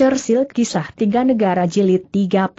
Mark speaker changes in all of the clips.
Speaker 1: Churchill Kisah Tiga Negara Jilid 31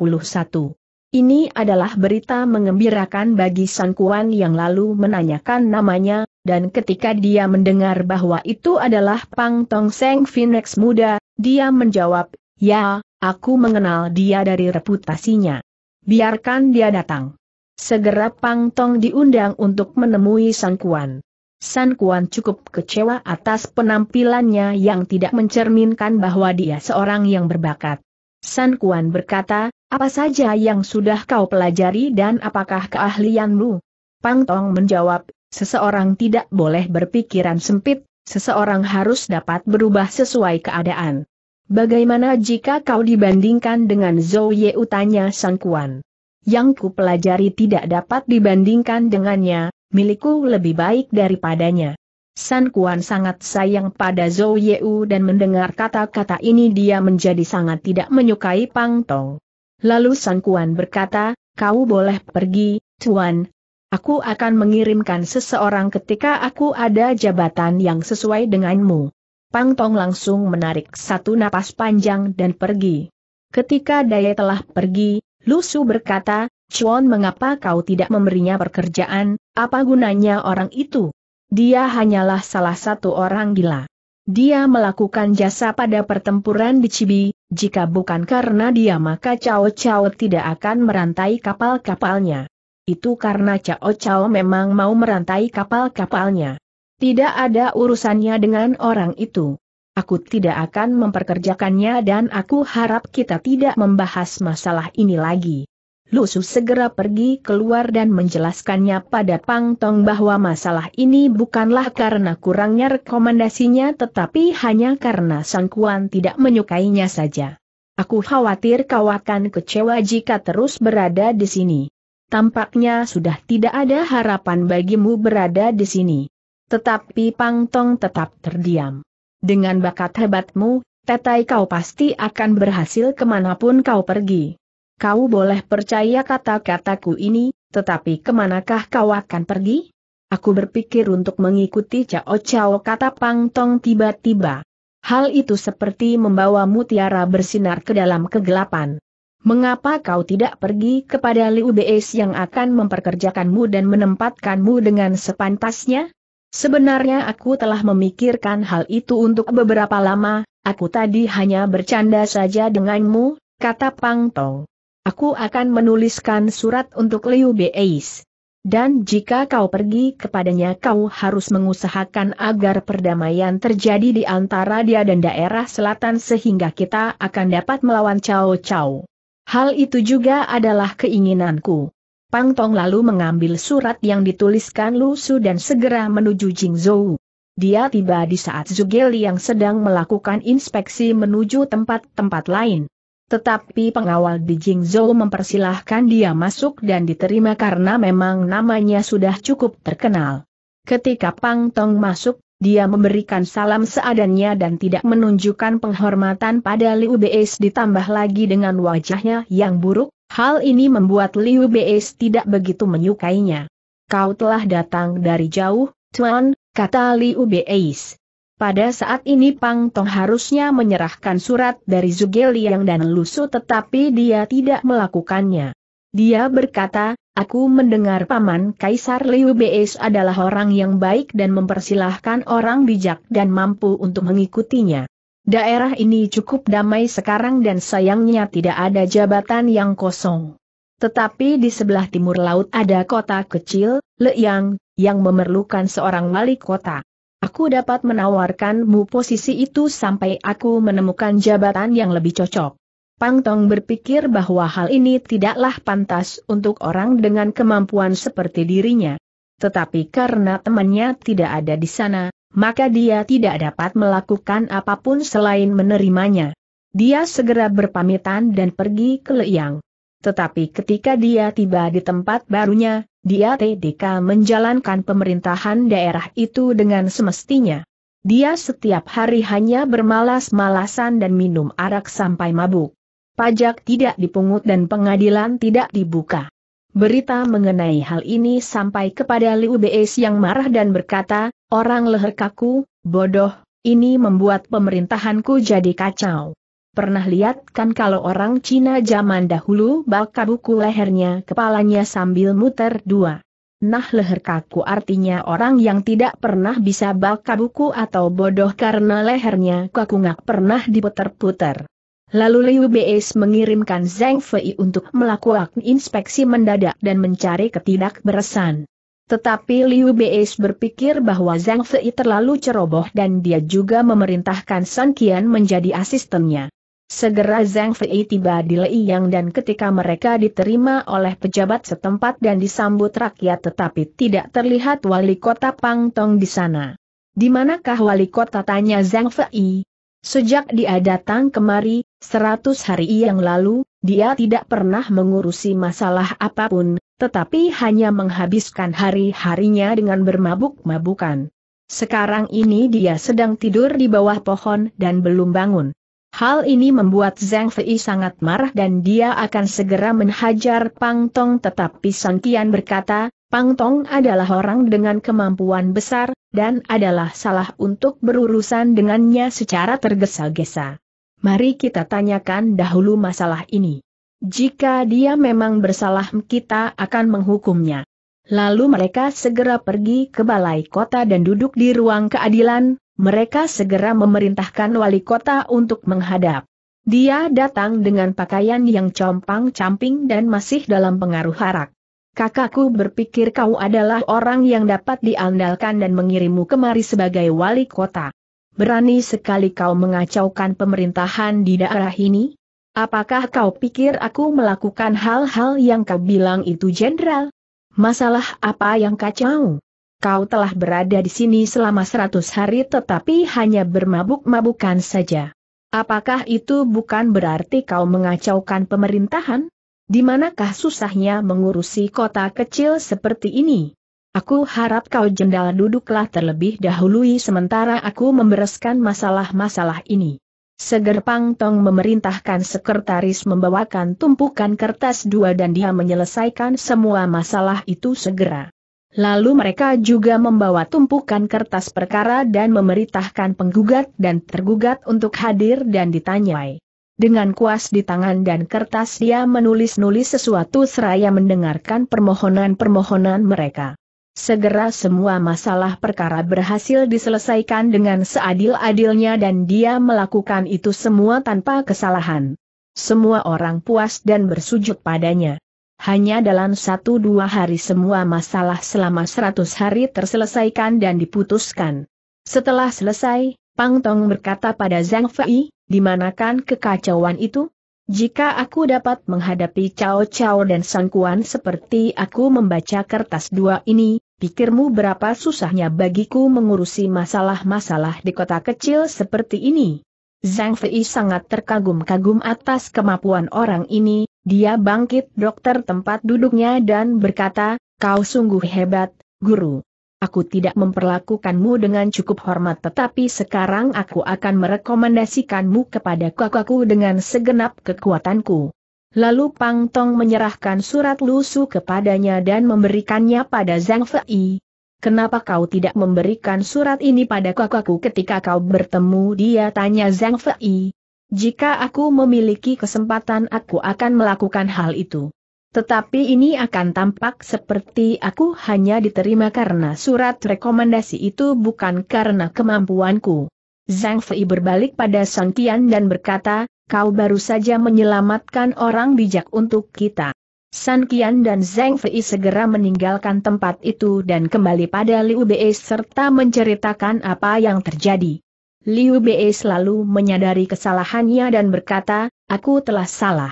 Speaker 1: Ini adalah berita mengembirakan bagi Sangkuan yang lalu menanyakan namanya, dan ketika dia mendengar bahwa itu adalah Pang Tong Seng Phoenix muda, dia menjawab, ya, aku mengenal dia dari reputasinya. Biarkan dia datang. Segera Pang Tong diundang untuk menemui Sangkuan. San Kuan cukup kecewa atas penampilannya yang tidak mencerminkan bahwa dia seorang yang berbakat. San Kuan berkata, apa saja yang sudah kau pelajari dan apakah keahlianmu? Pang Tong menjawab, seseorang tidak boleh berpikiran sempit, seseorang harus dapat berubah sesuai keadaan. Bagaimana jika kau dibandingkan dengan Zhou Ye utanya San Kuan? Yang ku pelajari tidak dapat dibandingkan dengannya, milikku lebih baik daripadanya. San Kuan sangat sayang pada Zhou Yeu dan mendengar kata-kata ini dia menjadi sangat tidak menyukai Pang Tong. Lalu San Kuan berkata, kau boleh pergi, Tuan. Aku akan mengirimkan seseorang ketika aku ada jabatan yang sesuai denganmu. Pang Tong langsung menarik satu napas panjang dan pergi. Ketika Daye telah pergi, Lusu berkata, Chuan mengapa kau tidak memberinya pekerjaan, apa gunanya orang itu? Dia hanyalah salah satu orang gila. Dia melakukan jasa pada pertempuran di Cibi, jika bukan karena dia maka Cao Cao tidak akan merantai kapal-kapalnya. Itu karena Cao Cao memang mau merantai kapal-kapalnya. Tidak ada urusannya dengan orang itu. Aku tidak akan memperkerjakannya dan aku harap kita tidak membahas masalah ini lagi. Lusu segera pergi keluar dan menjelaskannya pada Pang Tong bahwa masalah ini bukanlah karena kurangnya rekomendasinya tetapi hanya karena Sang Kuan tidak menyukainya saja. Aku khawatir kau akan kecewa jika terus berada di sini. Tampaknya sudah tidak ada harapan bagimu berada di sini. Tetapi Pang Tong tetap terdiam. Dengan bakat hebatmu, tetai kau pasti akan berhasil kemanapun kau pergi. Kau boleh percaya kata-kataku ini, tetapi kemanakah kau akan pergi? Aku berpikir untuk mengikuti Cao Cao kata Pang Tong tiba-tiba. Hal itu seperti membawa mutiara bersinar ke dalam kegelapan. Mengapa kau tidak pergi kepada Liu Beis yang akan memperkerjakanmu dan menempatkanmu dengan sepantasnya? Sebenarnya aku telah memikirkan hal itu untuk beberapa lama, aku tadi hanya bercanda saja denganmu, kata Pang Tong. Aku akan menuliskan surat untuk Liu Beis. Dan jika kau pergi kepadanya kau harus mengusahakan agar perdamaian terjadi di antara dia dan daerah selatan sehingga kita akan dapat melawan Cao Cao. Hal itu juga adalah keinginanku. Pang Tong lalu mengambil surat yang dituliskan Lu Su dan segera menuju Jingzhou. Dia tiba di saat Zhuge Liang sedang melakukan inspeksi menuju tempat-tempat lain. Tetapi pengawal di Jingzhou mempersilahkan dia masuk dan diterima karena memang namanya sudah cukup terkenal. Ketika Pang Tong masuk, dia memberikan salam seadanya dan tidak menunjukkan penghormatan pada Liu Beis ditambah lagi dengan wajahnya yang buruk, hal ini membuat Liu Beis tidak begitu menyukainya. Kau telah datang dari jauh, Tuan, kata Liu Beis. Pada saat ini Pang Tong harusnya menyerahkan surat dari Zhuge Liang dan Lusu tetapi dia tidak melakukannya. Dia berkata, aku mendengar Paman Kaisar Liu Beis adalah orang yang baik dan mempersilahkan orang bijak dan mampu untuk mengikutinya. Daerah ini cukup damai sekarang dan sayangnya tidak ada jabatan yang kosong. Tetapi di sebelah timur laut ada kota kecil, Leyang, yang memerlukan seorang wali kota. Aku dapat menawarkanmu posisi itu sampai aku menemukan jabatan yang lebih cocok. Pang Tong berpikir bahwa hal ini tidaklah pantas untuk orang dengan kemampuan seperti dirinya. Tetapi karena temannya tidak ada di sana, maka dia tidak dapat melakukan apapun selain menerimanya. Dia segera berpamitan dan pergi ke Leyang. Tetapi ketika dia tiba di tempat barunya, dia TDK menjalankan pemerintahan daerah itu dengan semestinya. Dia setiap hari hanya bermalas-malasan dan minum arak sampai mabuk. Pajak tidak dipungut dan pengadilan tidak dibuka. Berita mengenai hal ini sampai kepada Liu Beis yang marah dan berkata, orang leher kaku, bodoh, ini membuat pemerintahanku jadi kacau. Pernah lihat kan kalau orang Cina zaman dahulu bakal buku lehernya kepalanya sambil muter dua. Nah leher kaku artinya orang yang tidak pernah bisa bakal buku atau bodoh karena lehernya kaku nggak pernah diputer-puter. Lalu Liu Beis mengirimkan Zhang Fei untuk melakukan inspeksi mendadak dan mencari ketidakberesan. Tetapi Liu Beis berpikir bahwa Zhang Fei terlalu ceroboh dan dia juga memerintahkan Sun Qian menjadi asistennya. Segera Zhang Fei tiba di Leiyang dan ketika mereka diterima oleh pejabat setempat dan disambut rakyat tetapi tidak terlihat wali kota Pang Tong di sana. Di manakah wali kota tanya Zhang Fei? Sejak dia datang kemari, seratus hari yang lalu, dia tidak pernah mengurusi masalah apapun, tetapi hanya menghabiskan hari-harinya dengan bermabuk-mabukan. Sekarang ini dia sedang tidur di bawah pohon dan belum bangun. Hal ini membuat Zhang Fei sangat marah dan dia akan segera menghajar Pang Tong tetapi Sang Tian berkata, Pang Tong adalah orang dengan kemampuan besar, dan adalah salah untuk berurusan dengannya secara tergesa-gesa. Mari kita tanyakan dahulu masalah ini. Jika dia memang bersalah kita akan menghukumnya. Lalu mereka segera pergi ke balai kota dan duduk di ruang keadilan, mereka segera memerintahkan wali kota untuk menghadap. Dia datang dengan pakaian yang compang-camping dan masih dalam pengaruh harak. Kakakku berpikir kau adalah orang yang dapat diandalkan dan mengirimmu kemari sebagai wali kota. Berani sekali kau mengacaukan pemerintahan di daerah ini? Apakah kau pikir aku melakukan hal-hal yang kau bilang itu jenderal? Masalah apa yang kacau? kau telah berada di sini selama seratus hari tetapi hanya bermabuk-mabukan saja. Apakah itu bukan berarti kau mengacaukan pemerintahan? Di manakah susahnya mengurusi kota kecil seperti ini? Aku harap kau jendal duduklah terlebih dahului sementara aku membereskan masalah-masalah ini. Seger Pang Tong memerintahkan sekretaris membawakan tumpukan kertas dua dan dia menyelesaikan semua masalah itu segera. Lalu mereka juga membawa tumpukan kertas perkara dan memerintahkan penggugat dan tergugat untuk hadir dan ditanyai. Dengan kuas di tangan dan kertas dia menulis-nulis sesuatu seraya mendengarkan permohonan-permohonan mereka. Segera semua masalah perkara berhasil diselesaikan dengan seadil-adilnya dan dia melakukan itu semua tanpa kesalahan. Semua orang puas dan bersujud padanya. Hanya dalam satu dua hari semua masalah selama seratus hari terselesaikan dan diputuskan. Setelah selesai, Pang Tong berkata pada Zhang Fei, dimanakan kekacauan itu? Jika aku dapat menghadapi Cao Cao dan Sang Kuan seperti aku membaca kertas dua ini, pikirmu berapa susahnya bagiku mengurusi masalah-masalah di kota kecil seperti ini? Zhang Fei sangat terkagum-kagum atas kemampuan orang ini, dia bangkit dokter tempat duduknya dan berkata, kau sungguh hebat, guru. Aku tidak memperlakukanmu dengan cukup hormat tetapi sekarang aku akan merekomendasikanmu kepada kakakku dengan segenap kekuatanku. Lalu Pang Tong menyerahkan surat lusu kepadanya dan memberikannya pada Zhang Fei. Kenapa kau tidak memberikan surat ini pada kakakku ketika kau bertemu dia tanya Zhang Fei. Jika aku memiliki kesempatan aku akan melakukan hal itu. Tetapi ini akan tampak seperti aku hanya diterima karena surat rekomendasi itu bukan karena kemampuanku. Zhang Fei berbalik pada Song Tian dan berkata, kau baru saja menyelamatkan orang bijak untuk kita. San Kian dan Zhang Fei segera meninggalkan tempat itu dan kembali pada Liu Bei serta menceritakan apa yang terjadi. Liu Bei selalu menyadari kesalahannya dan berkata, aku telah salah.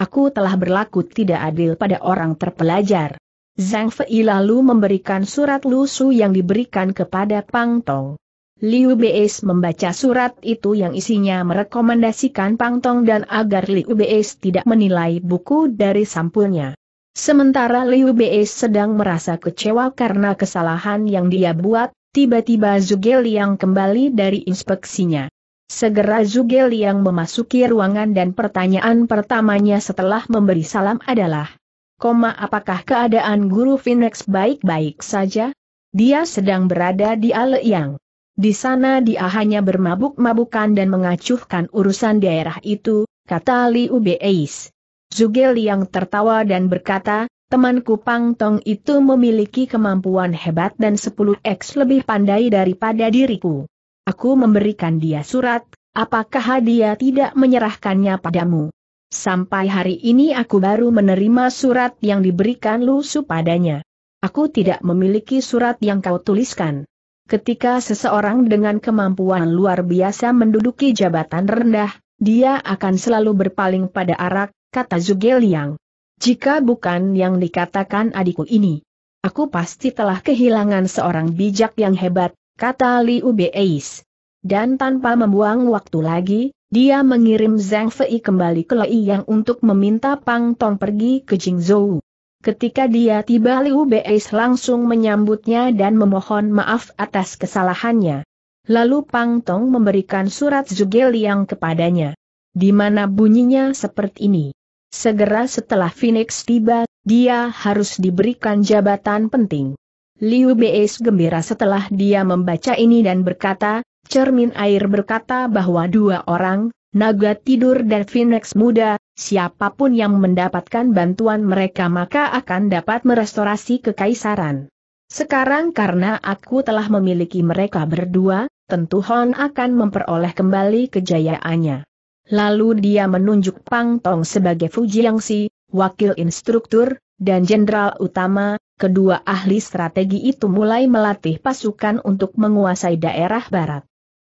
Speaker 1: Aku telah berlaku tidak adil pada orang terpelajar. Zhang Fei lalu memberikan surat lusu yang diberikan kepada Pang Tong. Liu Beis membaca surat itu yang isinya merekomendasikan Pang Tong dan agar Liu Beis tidak menilai buku dari sampulnya. Sementara Liu Beis sedang merasa kecewa karena kesalahan yang dia buat, tiba-tiba Zuge Liang kembali dari inspeksinya. Segera Zuge Liang memasuki ruangan dan pertanyaan pertamanya setelah memberi salam adalah, Koma apakah keadaan guru Phoenix baik-baik saja? Dia sedang berada di Ale Yang. Di sana dia hanya bermabuk-mabukan dan mengacuhkan urusan daerah itu, kata Liu Beis. Zugel yang tertawa dan berkata, temanku Pang Tong itu memiliki kemampuan hebat dan 10x lebih pandai daripada diriku. Aku memberikan dia surat, apakah dia tidak menyerahkannya padamu? Sampai hari ini aku baru menerima surat yang diberikan Lusu padanya. Aku tidak memiliki surat yang kau tuliskan ketika seseorang dengan kemampuan luar biasa menduduki jabatan rendah, dia akan selalu berpaling pada arak, kata Zugeliang. Jika bukan yang dikatakan adikku ini, aku pasti telah kehilangan seorang bijak yang hebat, kata Liu Beis. Dan tanpa membuang waktu lagi, dia mengirim Zhang Fei kembali ke Lei Yang untuk meminta Pang Tong pergi ke Jingzhou. Ketika dia tiba Liu Beis langsung menyambutnya dan memohon maaf atas kesalahannya. Lalu Pang Tong memberikan surat Zhuge Liang kepadanya. Di mana bunyinya seperti ini. Segera setelah Phoenix tiba, dia harus diberikan jabatan penting. Liu Beis gembira setelah dia membaca ini dan berkata, cermin air berkata bahwa dua orang, naga tidur dan Phoenix muda, siapapun yang mendapatkan bantuan mereka maka akan dapat merestorasi kekaisaran. Sekarang karena aku telah memiliki mereka berdua, tentu Hon akan memperoleh kembali kejayaannya. Lalu dia menunjuk Pang Tong sebagai Fujiangsi, wakil instruktur, dan jenderal utama, kedua ahli strategi itu mulai melatih pasukan untuk menguasai daerah barat.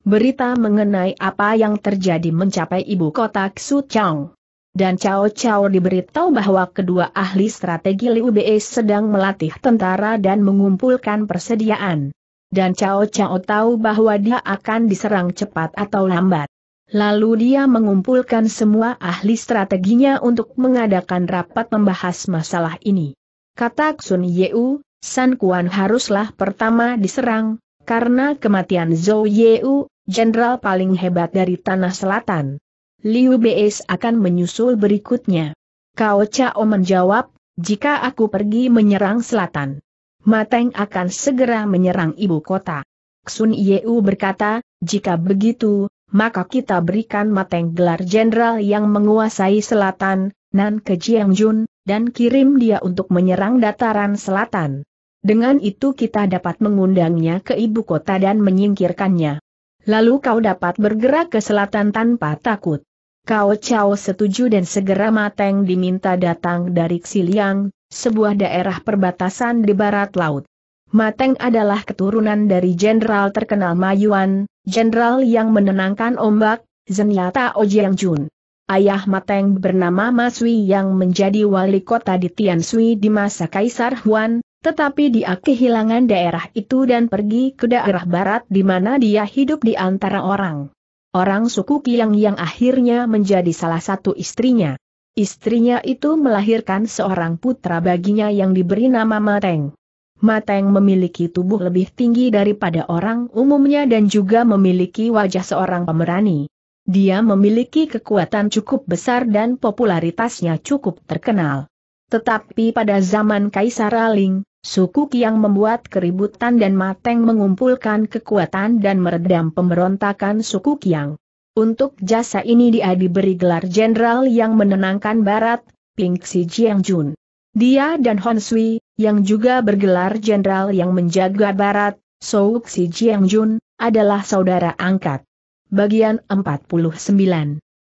Speaker 1: Berita mengenai apa yang terjadi mencapai ibu kota Xu Chang. Dan Cao Cao diberitahu bahwa kedua ahli strategi Liu Bei sedang melatih tentara dan mengumpulkan persediaan. Dan Cao Chao tahu bahwa dia akan diserang cepat atau lambat. Lalu dia mengumpulkan semua ahli strateginya untuk mengadakan rapat membahas masalah ini. Kata Sun Yeu, San Kuan haruslah pertama diserang, karena kematian Zhou Yeu jenderal paling hebat dari tanah selatan. Liu Beis akan menyusul berikutnya. Kao Chao menjawab, jika aku pergi menyerang selatan, Mateng akan segera menyerang ibu kota. Sun Yeu berkata, jika begitu, maka kita berikan Mateng gelar jenderal yang menguasai selatan, Nan ke Jiangjun, dan kirim dia untuk menyerang dataran selatan. Dengan itu kita dapat mengundangnya ke ibu kota dan menyingkirkannya. Lalu kau dapat bergerak ke selatan tanpa takut. Kau Chao setuju dan segera Mateng diminta datang dari Xiliang, sebuah daerah perbatasan di barat laut. Mateng adalah keturunan dari jenderal terkenal Mayuan, jenderal yang menenangkan ombak, Zenyata Ojiang Jun. Ayah Mateng bernama Masui yang menjadi wali kota di Tiansui di masa Kaisar Huan, tetapi dia kehilangan daerah itu dan pergi ke daerah barat di mana dia hidup di antara orang. Orang suku Kiang yang akhirnya menjadi salah satu istrinya. Istrinya itu melahirkan seorang putra baginya yang diberi nama Mateng. Mateng memiliki tubuh lebih tinggi daripada orang umumnya dan juga memiliki wajah seorang pemberani. Dia memiliki kekuatan cukup besar dan popularitasnya cukup terkenal. Tetapi pada zaman Kaisar Aling, Suku Kiang membuat keributan dan Mateng mengumpulkan kekuatan dan meredam pemberontakan suku Kiang. Untuk jasa ini dia diberi gelar jenderal yang menenangkan barat, Ping Si Jiang Jun. Dia dan Hon Sui, yang juga bergelar jenderal yang menjaga barat, Sou Si Jiang Jun, adalah saudara angkat. Bagian 49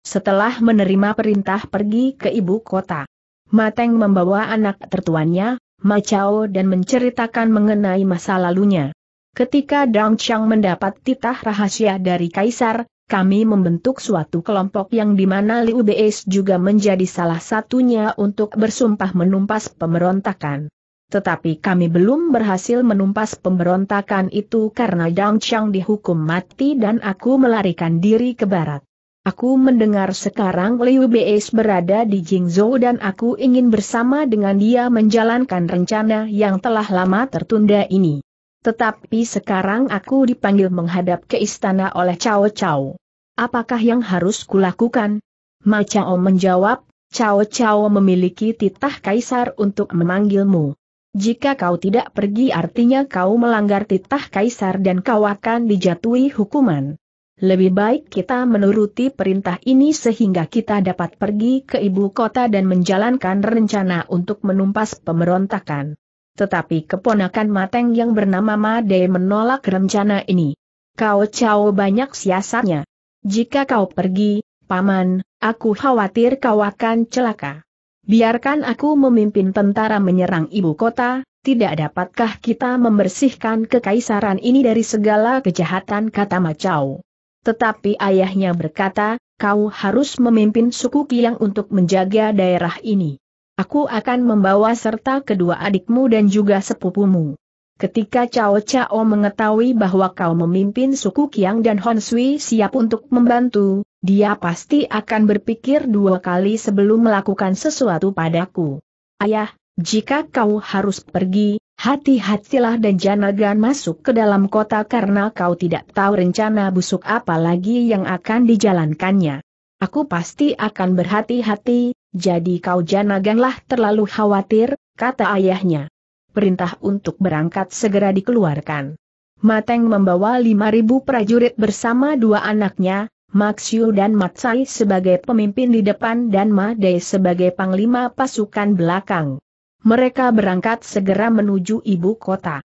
Speaker 1: Setelah menerima perintah pergi ke ibu kota, Mateng membawa anak tertuanya, Macao dan menceritakan mengenai masa lalunya. Ketika Dang Chang mendapat titah rahasia dari Kaisar, kami membentuk suatu kelompok yang di mana Liu Beis juga menjadi salah satunya untuk bersumpah menumpas pemberontakan. Tetapi kami belum berhasil menumpas pemberontakan itu karena Dang Chang dihukum mati dan aku melarikan diri ke barat. Aku mendengar sekarang Liu Beis berada di Jingzhou dan aku ingin bersama dengan dia menjalankan rencana yang telah lama tertunda ini. Tetapi sekarang aku dipanggil menghadap ke istana oleh Cao Cao. Apakah yang harus kulakukan? Ma Chao menjawab, Cao Cao memiliki titah kaisar untuk memanggilmu. Jika kau tidak pergi artinya kau melanggar titah kaisar dan kau akan dijatuhi hukuman. Lebih baik kita menuruti perintah ini sehingga kita dapat pergi ke ibu kota dan menjalankan rencana untuk menumpas pemberontakan. Tetapi keponakan Mateng yang bernama Made menolak rencana ini. Kau cao banyak siasatnya. Jika kau pergi, Paman, aku khawatir kau akan celaka. Biarkan aku memimpin tentara menyerang ibu kota, tidak dapatkah kita membersihkan kekaisaran ini dari segala kejahatan kata Macau. Tetapi ayahnya berkata, kau harus memimpin suku Kiang untuk menjaga daerah ini. Aku akan membawa serta kedua adikmu dan juga sepupumu. Ketika Cao Cao mengetahui bahwa kau memimpin suku Kiang dan Hon Sui siap untuk membantu, dia pasti akan berpikir dua kali sebelum melakukan sesuatu padaku. Ayah, jika kau harus pergi, Hati-hatilah dan jangan masuk ke dalam kota karena kau tidak tahu rencana busuk apa lagi yang akan dijalankannya. Aku pasti akan berhati-hati, jadi kau janganlah terlalu khawatir, kata ayahnya. Perintah untuk berangkat segera dikeluarkan. Mateng membawa 5.000 prajurit bersama dua anaknya, Maxiu dan Matsai sebagai pemimpin di depan dan Made sebagai panglima pasukan belakang mereka berangkat segera menuju ibu kota.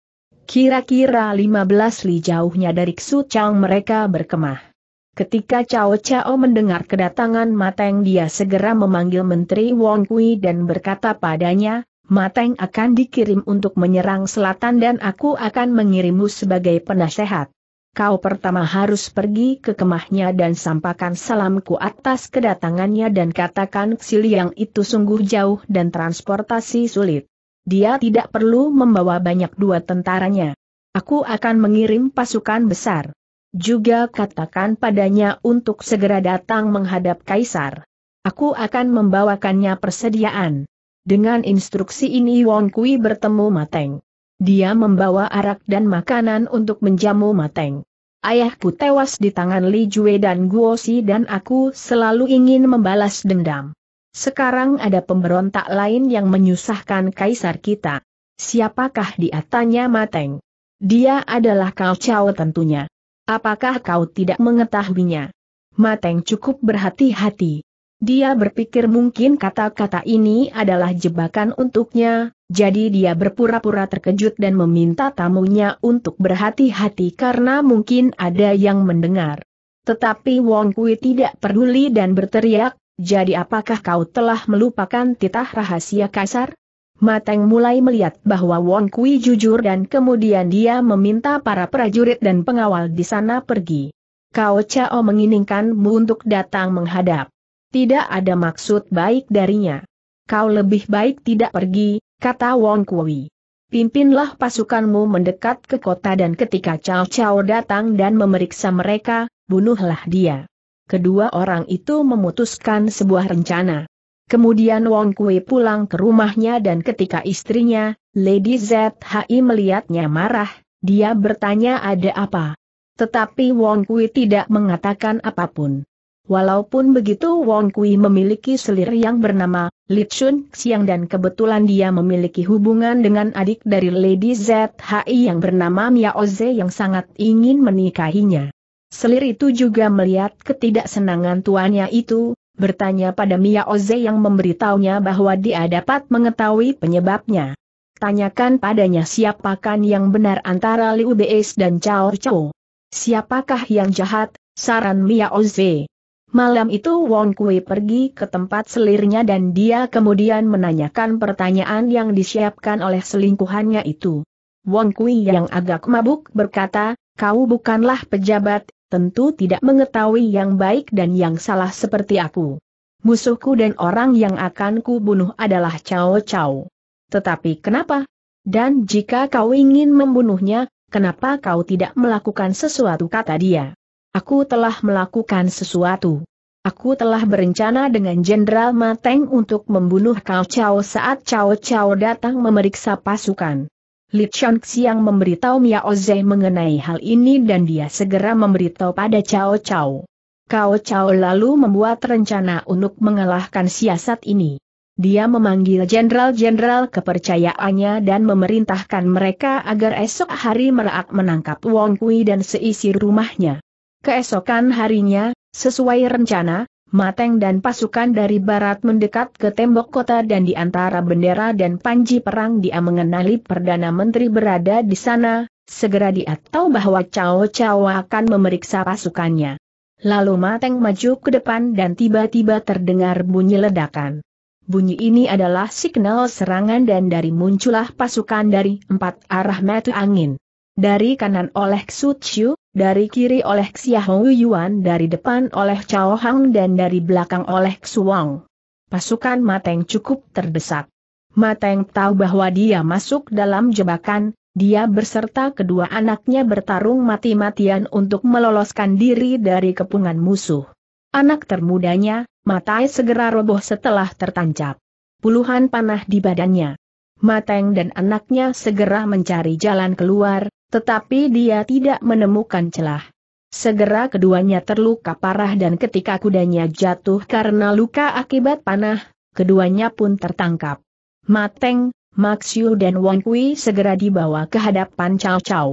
Speaker 1: Kira-kira 15 li jauhnya dari Xu Chang mereka berkemah. Ketika Cao Cao mendengar kedatangan Mateng dia segera memanggil Menteri Wong Kui dan berkata padanya, Mateng akan dikirim untuk menyerang selatan dan aku akan mengirimmu sebagai penasehat kau pertama harus pergi ke kemahnya dan sampaikan salamku atas kedatangannya dan katakan Xiliang itu sungguh jauh dan transportasi sulit. Dia tidak perlu membawa banyak dua tentaranya. Aku akan mengirim pasukan besar. Juga katakan padanya untuk segera datang menghadap Kaisar. Aku akan membawakannya persediaan. Dengan instruksi ini Wong Kui bertemu Mateng. Dia membawa arak dan makanan untuk menjamu Mateng. Ayahku tewas di tangan Li Jue dan Guo Si dan aku selalu ingin membalas dendam. Sekarang ada pemberontak lain yang menyusahkan kaisar kita. Siapakah dia tanya Mateng? Dia adalah Kau Chao tentunya. Apakah kau tidak mengetahuinya? Mateng cukup berhati-hati. Dia berpikir mungkin kata-kata ini adalah jebakan untuknya, jadi dia berpura-pura terkejut dan meminta tamunya untuk berhati-hati karena mungkin ada yang mendengar. Tetapi Wong Kui tidak peduli dan berteriak, jadi apakah kau telah melupakan titah rahasia kasar? Mateng mulai melihat bahwa Wong Kui jujur dan kemudian dia meminta para prajurit dan pengawal di sana pergi. Kau Chao menginginkanmu untuk datang menghadap. Tidak ada maksud baik darinya. Kau lebih baik tidak pergi, kata Wong Kui. Pimpinlah pasukanmu mendekat ke kota dan ketika Cao Cao datang dan memeriksa mereka, bunuhlah dia. Kedua orang itu memutuskan sebuah rencana. Kemudian Wong Kui pulang ke rumahnya dan ketika istrinya, Lady ZHI melihatnya marah, dia bertanya ada apa. Tetapi Wong Kui tidak mengatakan apapun. Walaupun begitu Wong Kui memiliki selir yang bernama Li Chun Xiang dan kebetulan dia memiliki hubungan dengan adik dari Lady ZHI yang bernama Mia Oze yang sangat ingin menikahinya. Selir itu juga melihat ketidaksenangan tuannya itu, bertanya pada Mia Oze yang memberitahunya bahwa dia dapat mengetahui penyebabnya. Tanyakan padanya siapakah yang benar antara Liu Beis dan Cao Chao. Siapakah yang jahat, saran Mia Oze. Malam itu Wong Kui pergi ke tempat selirnya dan dia kemudian menanyakan pertanyaan yang disiapkan oleh selingkuhannya itu. Wong Kui yang agak mabuk berkata, kau bukanlah pejabat, tentu tidak mengetahui yang baik dan yang salah seperti aku. Musuhku dan orang yang akan ku bunuh adalah Cao Cao. Tetapi kenapa? Dan jika kau ingin membunuhnya, kenapa kau tidak melakukan sesuatu kata dia? Aku telah melakukan sesuatu. Aku telah berencana dengan Jenderal Mateng untuk membunuh Kao Chao saat Cao Cao datang memeriksa pasukan. Li Chongxiang Xiang memberitahu Miao Zhe mengenai hal ini dan dia segera memberitahu pada Cao Cao. Cao Cao lalu membuat rencana untuk mengalahkan siasat ini. Dia memanggil jenderal-jenderal kepercayaannya dan memerintahkan mereka agar esok hari meraak menangkap Wong Kui dan seisi rumahnya. Keesokan harinya, sesuai rencana, Mateng dan pasukan dari barat mendekat ke tembok kota dan di antara bendera dan panji perang dia mengenali Perdana Menteri berada di sana, segera dia tahu bahwa Cao Cao akan memeriksa pasukannya. Lalu Mateng maju ke depan dan tiba-tiba terdengar bunyi ledakan. Bunyi ini adalah signal serangan dan dari muncullah pasukan dari empat arah metu angin. Dari kanan oleh Xu Chiu, dari kiri oleh Xiahou Yuan, dari depan oleh Chao Hang dan dari belakang oleh Xu Wang. Pasukan Mateng cukup terdesak. Mateng tahu bahwa dia masuk dalam jebakan, dia berserta kedua anaknya bertarung mati-matian untuk meloloskan diri dari kepungan musuh. Anak termudanya, Matai segera roboh setelah tertancap. Puluhan panah di badannya. Mateng dan anaknya segera mencari jalan keluar, tetapi dia tidak menemukan celah. Segera keduanya terluka parah dan ketika kudanya jatuh karena luka akibat panah, keduanya pun tertangkap. Mateng, Maxiu dan Wong Kui segera dibawa ke hadapan Cao Cao.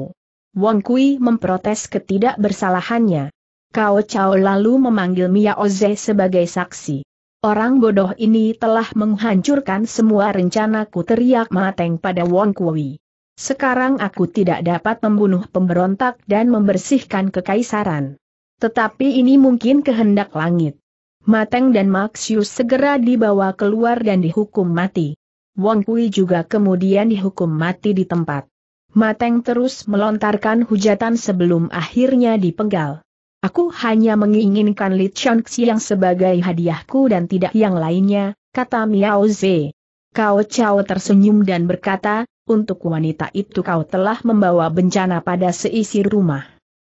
Speaker 1: Wong Kui memprotes ketidakbersalahannya. Cao Cao lalu memanggil Mia Oze sebagai saksi. Orang bodoh ini telah menghancurkan semua rencanaku teriak Mateng pada Wong Kui. Sekarang aku tidak dapat membunuh pemberontak dan membersihkan kekaisaran. Tetapi ini mungkin kehendak langit. Mateng dan Maxius segera dibawa keluar dan dihukum mati. Wong Kui juga kemudian dihukum mati di tempat. Mateng terus melontarkan hujatan sebelum akhirnya dipenggal. Aku hanya menginginkan Li Chongxi yang sebagai hadiahku dan tidak yang lainnya, kata Miao Ze. Kao Chao tersenyum dan berkata, untuk wanita itu kau telah membawa bencana pada seisi rumah.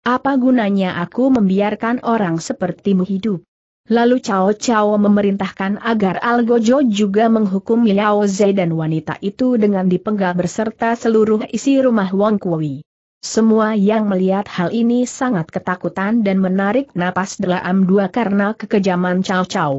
Speaker 1: Apa gunanya aku membiarkan orang sepertimu hidup? Lalu Cao Cao memerintahkan agar Algojo juga menghukum Yao Zai dan wanita itu dengan dipenggal berserta seluruh isi rumah Wang Kui. Semua yang melihat hal ini sangat ketakutan dan menarik napas dalam dua karena kekejaman Cao Cao.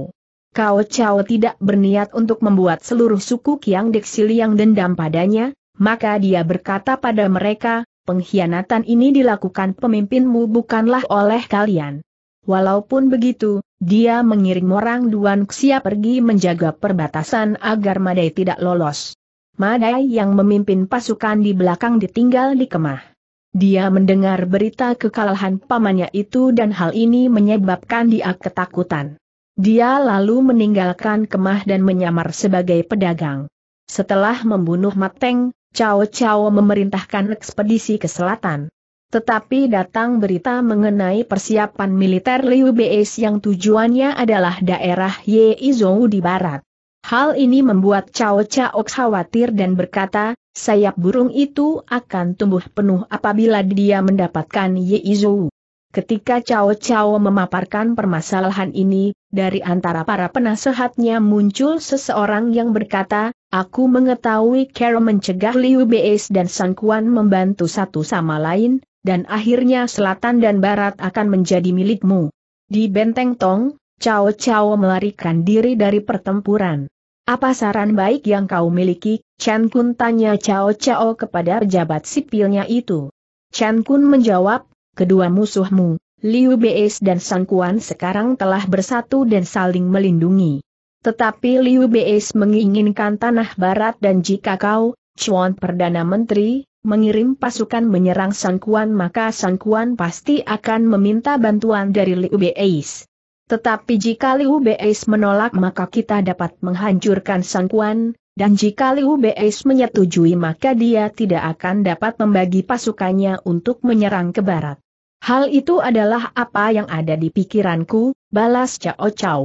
Speaker 1: Cao Cao tidak berniat untuk membuat seluruh suku Kiang Deksili yang dendam padanya, maka dia berkata pada mereka, pengkhianatan ini dilakukan pemimpinmu bukanlah oleh kalian. Walaupun begitu, dia mengirim orang Duan Xia pergi menjaga perbatasan agar Madai tidak lolos. Madai yang memimpin pasukan di belakang ditinggal di kemah. Dia mendengar berita kekalahan pamannya itu dan hal ini menyebabkan dia ketakutan. Dia lalu meninggalkan kemah dan menyamar sebagai pedagang. Setelah membunuh Mateng, Cao Cao memerintahkan ekspedisi ke selatan. Tetapi datang berita mengenai persiapan militer Liu Beis yang tujuannya adalah daerah Yeizhou di barat. Hal ini membuat Cao Cao khawatir dan berkata, sayap burung itu akan tumbuh penuh apabila dia mendapatkan Yeizhou. Ketika Cao Cao memaparkan permasalahan ini, dari antara para penasehatnya muncul seseorang yang berkata, Aku mengetahui Carol mencegah Liu Beis dan Sang Kuan membantu satu sama lain, dan akhirnya selatan dan barat akan menjadi milikmu. Di Benteng Tong, Cao Cao melarikan diri dari pertempuran. Apa saran baik yang kau miliki? Chen Kun tanya Cao Cao kepada pejabat sipilnya itu. Chen Kun menjawab, kedua musuhmu, Liu Beis dan Sang Kuan sekarang telah bersatu dan saling melindungi. Tetapi Liu Beis menginginkan tanah barat dan jika kau, Chuan Perdana Menteri, mengirim pasukan menyerang Sangkuan maka Sangkuan pasti akan meminta bantuan dari Liu Beis. Tetapi jika Liu Beis menolak maka kita dapat menghancurkan Sangkuan, dan jika Liu Beis menyetujui maka dia tidak akan dapat membagi pasukannya untuk menyerang ke barat. Hal itu adalah apa yang ada di pikiranku, balas Cao Cao.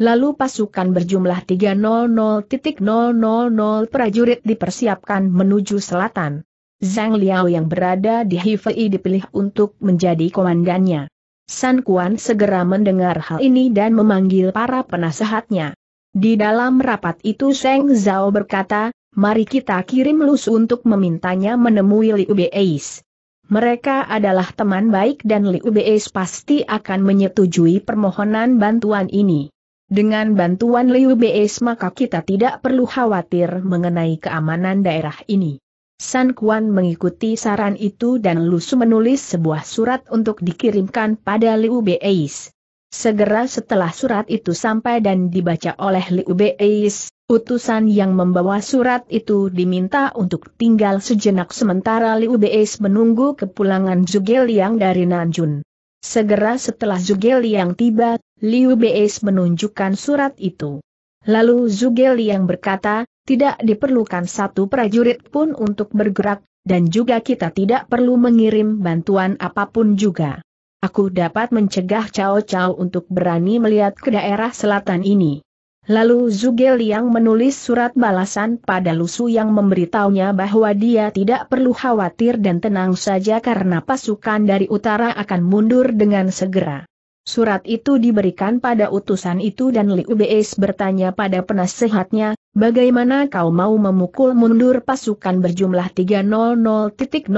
Speaker 1: Lalu pasukan berjumlah 300.000 prajurit dipersiapkan menuju selatan. Zhang Liao yang berada di Hifei dipilih untuk menjadi komandannya. San Kuan segera mendengar hal ini dan memanggil para penasehatnya. Di dalam rapat itu Seng Zhao berkata, mari kita kirim Lus untuk memintanya menemui Liu Beis. Mereka adalah teman baik dan Liu Beis pasti akan menyetujui permohonan bantuan ini. Dengan bantuan Liu Beis maka kita tidak perlu khawatir mengenai keamanan daerah ini. San Kuan mengikuti saran itu dan Lusu menulis sebuah surat untuk dikirimkan pada Liu Beis. Segera setelah surat itu sampai dan dibaca oleh Liu Beis, utusan yang membawa surat itu diminta untuk tinggal sejenak sementara Liu Beis menunggu kepulangan Zhuge Liang dari Nanjun. Segera setelah Zhuge Liang tiba, Liu Beis menunjukkan surat itu. Lalu Zuge Liang berkata, tidak diperlukan satu prajurit pun untuk bergerak, dan juga kita tidak perlu mengirim bantuan apapun juga. Aku dapat mencegah Cao Cao untuk berani melihat ke daerah selatan ini. Lalu Zuge Liang menulis surat balasan pada Lusu yang memberitahunya bahwa dia tidak perlu khawatir dan tenang saja karena pasukan dari utara akan mundur dengan segera. Surat itu diberikan pada utusan itu dan Liu Beis bertanya pada penasehatnya, bagaimana kau mau memukul mundur pasukan berjumlah 300.000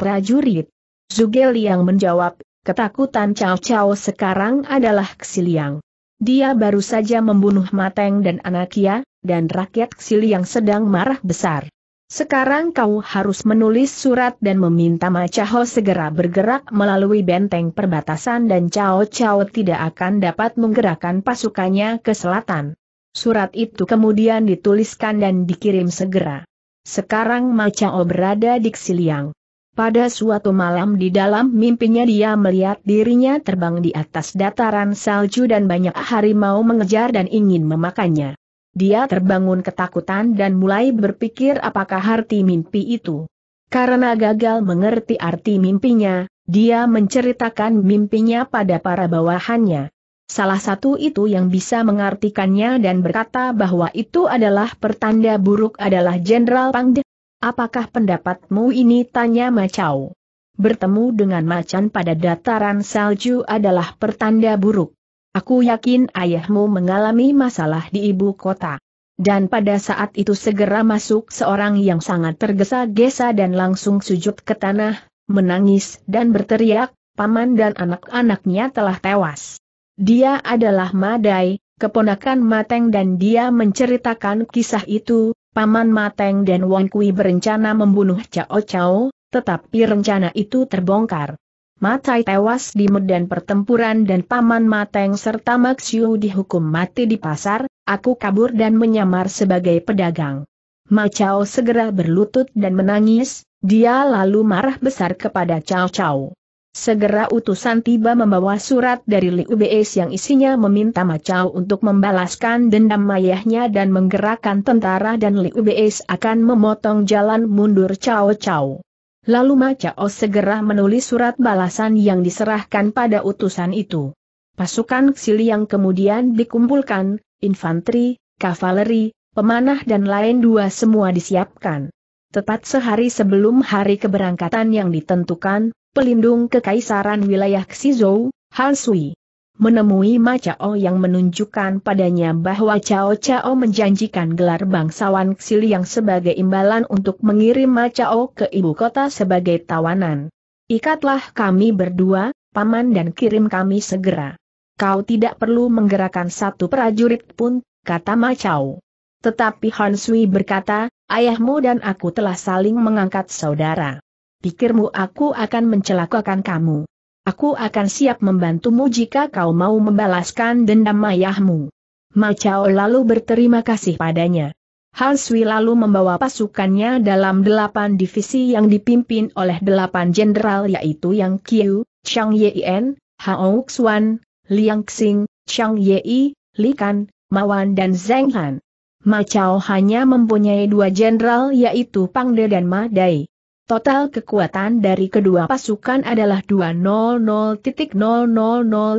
Speaker 1: prajurit? Zugel Liang menjawab, ketakutan Cao Cao sekarang adalah Xiliang. Dia baru saja membunuh Mateng dan Anakia, dan rakyat Xiliang sedang marah besar. Sekarang kau harus menulis surat dan meminta Macaho segera bergerak melalui benteng perbatasan dan Chao Chao tidak akan dapat menggerakkan pasukannya ke selatan. Surat itu kemudian dituliskan dan dikirim segera. Sekarang Macao berada di Xiliang. Pada suatu malam di dalam mimpinya dia melihat dirinya terbang di atas dataran salju dan banyak harimau mengejar dan ingin memakannya. Dia terbangun ketakutan dan mulai berpikir apakah arti mimpi itu. Karena gagal mengerti arti mimpinya, dia menceritakan mimpinya pada para bawahannya. Salah satu itu yang bisa mengartikannya dan berkata bahwa itu adalah pertanda buruk adalah Jenderal Pangde. Apakah pendapatmu ini tanya Macau? Bertemu dengan macan pada dataran salju adalah pertanda buruk. Aku yakin ayahmu mengalami masalah di ibu kota. Dan pada saat itu segera masuk seorang yang sangat tergesa-gesa dan langsung sujud ke tanah, menangis dan berteriak, paman dan anak-anaknya telah tewas. Dia adalah Madai, keponakan Mateng dan dia menceritakan kisah itu, paman Mateng dan Wong Kui berencana membunuh Cao Cao, tetapi rencana itu terbongkar. Matai tewas di medan pertempuran dan Paman Mateng serta Maxiu dihukum mati di pasar, aku kabur dan menyamar sebagai pedagang. Macau segera berlutut dan menangis, dia lalu marah besar kepada Chao Chao. Segera utusan tiba membawa surat dari Liu yang isinya meminta Macau untuk membalaskan dendam ayahnya dan menggerakkan tentara dan Liu akan memotong jalan mundur Chao Chao. Lalu Macao segera menulis surat balasan yang diserahkan pada utusan itu. Pasukan Xili yang kemudian dikumpulkan, infanteri, kavaleri, pemanah dan lain dua semua disiapkan. Tepat sehari sebelum hari keberangkatan yang ditentukan, pelindung kekaisaran wilayah Xizhou, Halsui menemui Ma Chao yang menunjukkan padanya bahwa Chao Chao menjanjikan gelar bangsawan Xili yang sebagai imbalan untuk mengirim Ma Chao ke ibu kota sebagai tawanan. Ikatlah kami berdua, paman dan kirim kami segera. Kau tidak perlu menggerakkan satu prajurit pun, kata Ma Chao. Tetapi Han Sui berkata, ayahmu dan aku telah saling mengangkat saudara. Pikirmu aku akan mencelakakan kamu. Aku akan siap membantumu jika kau mau membalaskan dendam ayahmu. Macau lalu berterima kasih padanya. Hanswi lalu membawa pasukannya dalam delapan divisi yang dipimpin oleh delapan jenderal yaitu Yang Qiu, Chang Yien, Hao Xuan, Liang Xing, Chang Yi, Li Kan, Mawan dan Zheng Han. Macau hanya mempunyai dua jenderal yaitu Pangde dan Ma Dai. Total kekuatan dari kedua pasukan adalah 200.000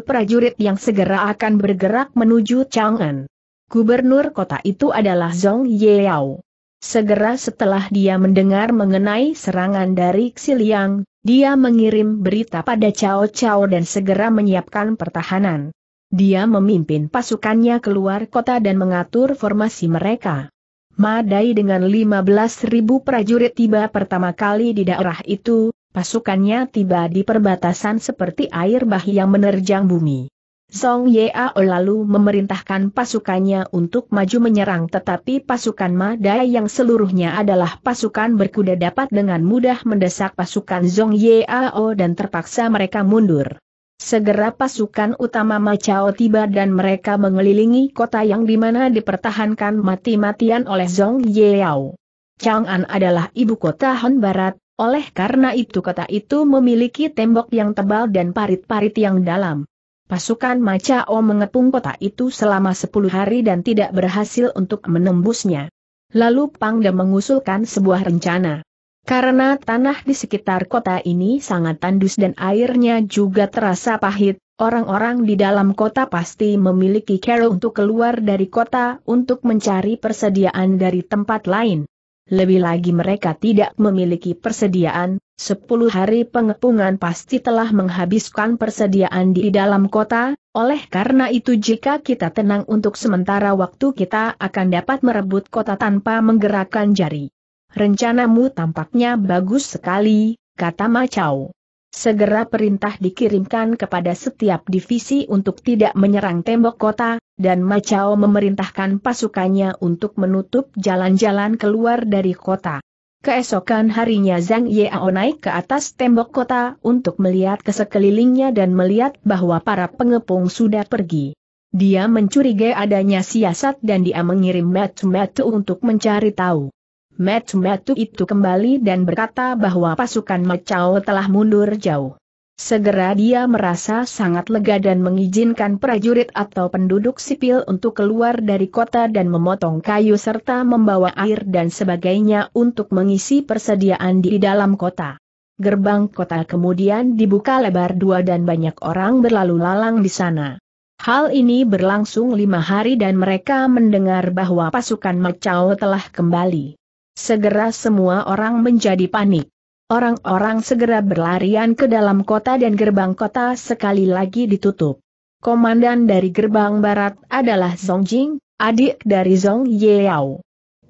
Speaker 1: prajurit yang segera akan bergerak menuju Chang'an. Gubernur kota itu adalah Zhong Yeyao. Segera setelah dia mendengar mengenai serangan dari Xiliang, dia mengirim berita pada Cao Cao dan segera menyiapkan pertahanan. Dia memimpin pasukannya keluar kota dan mengatur formasi mereka. Madai dengan ribu prajurit tiba pertama kali di daerah itu, pasukannya tiba di perbatasan seperti air bah yang menerjang bumi. Song Yao lalu memerintahkan pasukannya untuk maju menyerang tetapi pasukan Madai yang seluruhnya adalah pasukan berkuda dapat dengan mudah mendesak pasukan Song Yao dan terpaksa mereka mundur. Segera pasukan utama Macao tiba dan mereka mengelilingi kota yang dimana dipertahankan mati-matian oleh Zhong Yeao. Chang'an adalah ibu kota Han Barat, oleh karena itu kota itu memiliki tembok yang tebal dan parit-parit yang dalam. Pasukan Macao mengepung kota itu selama 10 hari dan tidak berhasil untuk menembusnya. Lalu Pangda mengusulkan sebuah rencana. Karena tanah di sekitar kota ini sangat tandus dan airnya juga terasa pahit, orang-orang di dalam kota pasti memiliki cara untuk keluar dari kota untuk mencari persediaan dari tempat lain. Lebih lagi mereka tidak memiliki persediaan, 10 hari pengepungan pasti telah menghabiskan persediaan di dalam kota, oleh karena itu jika kita tenang untuk sementara waktu kita akan dapat merebut kota tanpa menggerakkan jari. Rencanamu tampaknya bagus sekali, kata Macau. Segera perintah dikirimkan kepada setiap divisi untuk tidak menyerang tembok kota, dan Macau memerintahkan pasukannya untuk menutup jalan-jalan keluar dari kota. Keesokan harinya Zhang Ye naik ke atas tembok kota untuk melihat ke sekelilingnya dan melihat bahwa para pengepung sudah pergi. Dia mencurigai adanya siasat dan dia mengirim metu-metu untuk mencari tahu. Met Metu itu kembali dan berkata bahwa pasukan Macau telah mundur jauh. Segera dia merasa sangat lega dan mengizinkan prajurit atau penduduk sipil untuk keluar dari kota dan memotong kayu serta membawa air dan sebagainya untuk mengisi persediaan di dalam kota. Gerbang kota kemudian dibuka lebar dua dan banyak orang berlalu lalang di sana. Hal ini berlangsung lima hari dan mereka mendengar bahwa pasukan Macau telah kembali. Segera semua orang menjadi panik. Orang-orang segera berlarian ke dalam kota dan gerbang kota sekali lagi ditutup. Komandan dari gerbang barat adalah Zong Jing, adik dari Zong Yeao.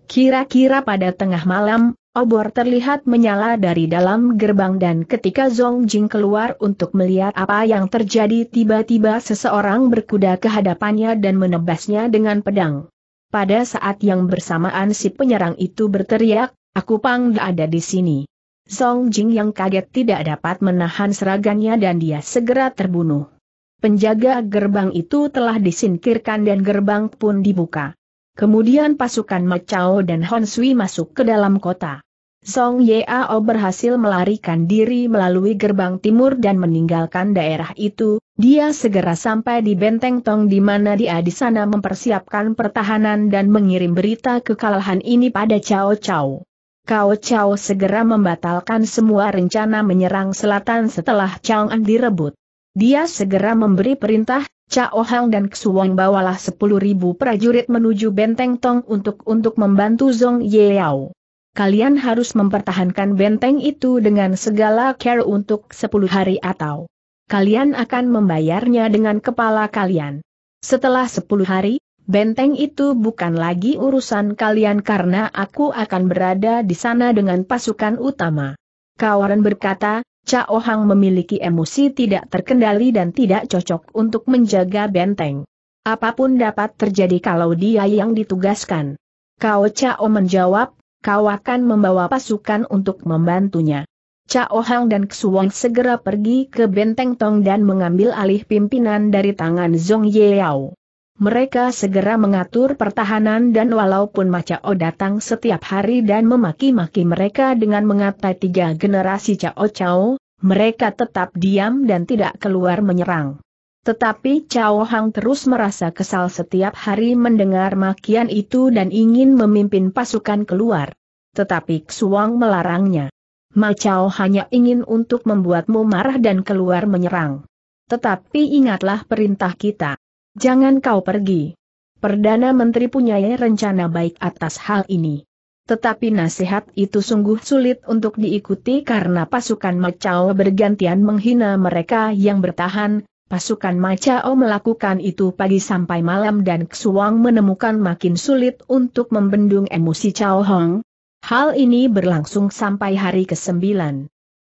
Speaker 1: Kira-kira pada tengah malam, obor terlihat menyala dari dalam gerbang dan ketika Zong Jing keluar untuk melihat apa yang terjadi tiba-tiba seseorang berkuda kehadapannya dan menebasnya dengan pedang. Pada saat yang bersamaan si penyerang itu berteriak, aku pang ada di sini. Song Jing yang kaget tidak dapat menahan seragannya dan dia segera terbunuh. Penjaga gerbang itu telah disingkirkan dan gerbang pun dibuka. Kemudian pasukan Macau dan Hon Sui masuk ke dalam kota. Song Yeo berhasil melarikan diri melalui gerbang timur dan meninggalkan daerah itu, dia segera sampai di benteng Tong di mana dia di sana mempersiapkan pertahanan dan mengirim berita kekalahan ini pada Cao Cao. Cao Cao segera membatalkan semua rencana menyerang selatan setelah Chang'an direbut. Dia segera memberi perintah, Cao Hang dan Xuang bawalah 10.000 prajurit menuju benteng Tong untuk untuk membantu Zong Yao. Kalian harus mempertahankan benteng itu dengan segala care untuk 10 hari atau kalian akan membayarnya dengan kepala kalian. Setelah sepuluh hari, benteng itu bukan lagi urusan kalian karena aku akan berada di sana dengan pasukan utama. Kawaran berkata, Cao Hang memiliki emosi tidak terkendali dan tidak cocok untuk menjaga benteng. Apapun dapat terjadi kalau dia yang ditugaskan. Kau Cao menjawab, kau akan membawa pasukan untuk membantunya. Cao Hang dan Xuang segera pergi ke Benteng Tong dan mengambil alih pimpinan dari tangan Zong Yao. Mereka segera mengatur pertahanan dan walaupun Macao datang setiap hari dan memaki-maki mereka dengan mengatai tiga generasi Cao Cao, mereka tetap diam dan tidak keluar menyerang. Tetapi Cao Hang terus merasa kesal setiap hari mendengar makian itu dan ingin memimpin pasukan keluar. Tetapi Xuang melarangnya. Macau hanya ingin untuk membuatmu marah dan keluar menyerang. Tetapi ingatlah perintah kita. Jangan kau pergi. Perdana Menteri punya rencana baik atas hal ini. Tetapi nasihat itu sungguh sulit untuk diikuti karena pasukan Macau bergantian menghina mereka yang bertahan, pasukan Macau melakukan itu pagi sampai malam dan Xuang menemukan makin sulit untuk membendung emosi Chao Hong, Hal ini berlangsung sampai hari ke-9.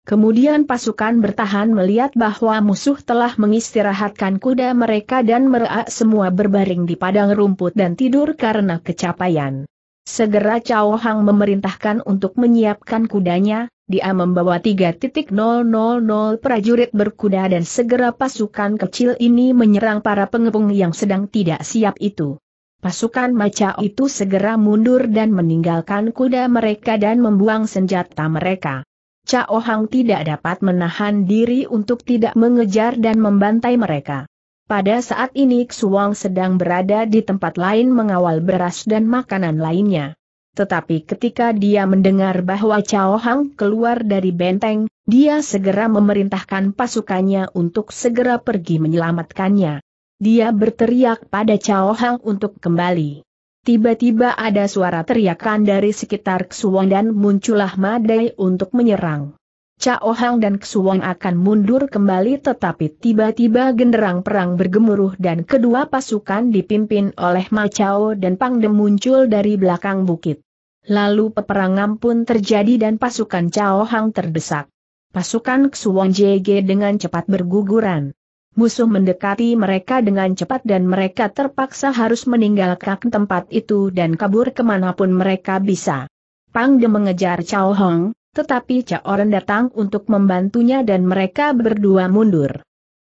Speaker 1: Kemudian pasukan bertahan melihat bahwa musuh telah mengistirahatkan kuda mereka dan merak semua berbaring di padang rumput dan tidur karena kecapaian. Segera Cao Hang memerintahkan untuk menyiapkan kudanya, dia membawa 3.000 prajurit berkuda dan segera pasukan kecil ini menyerang para pengepung yang sedang tidak siap itu. Pasukan maca itu segera mundur dan meninggalkan kuda mereka dan membuang senjata mereka. Cao Hang tidak dapat menahan diri untuk tidak mengejar dan membantai mereka. Pada saat ini Xuang sedang berada di tempat lain mengawal beras dan makanan lainnya. Tetapi ketika dia mendengar bahwa Cao Hang keluar dari benteng, dia segera memerintahkan pasukannya untuk segera pergi menyelamatkannya. Dia berteriak pada Cao Hang untuk kembali. Tiba-tiba ada suara teriakan dari sekitar Ksuwang dan muncullah Madai untuk menyerang. Cao Hang dan Ksuwang akan mundur kembali tetapi tiba-tiba genderang perang bergemuruh dan kedua pasukan dipimpin oleh Ma Chao dan Pang De muncul dari belakang bukit. Lalu peperangan pun terjadi dan pasukan Cao Hang terdesak. Pasukan Ksuwang JG dengan cepat berguguran. Musuh mendekati mereka dengan cepat dan mereka terpaksa harus meninggalkan tempat itu dan kabur kemanapun mereka bisa. Pang De mengejar Chao Hong, tetapi Chao Ren datang untuk membantunya dan mereka berdua mundur.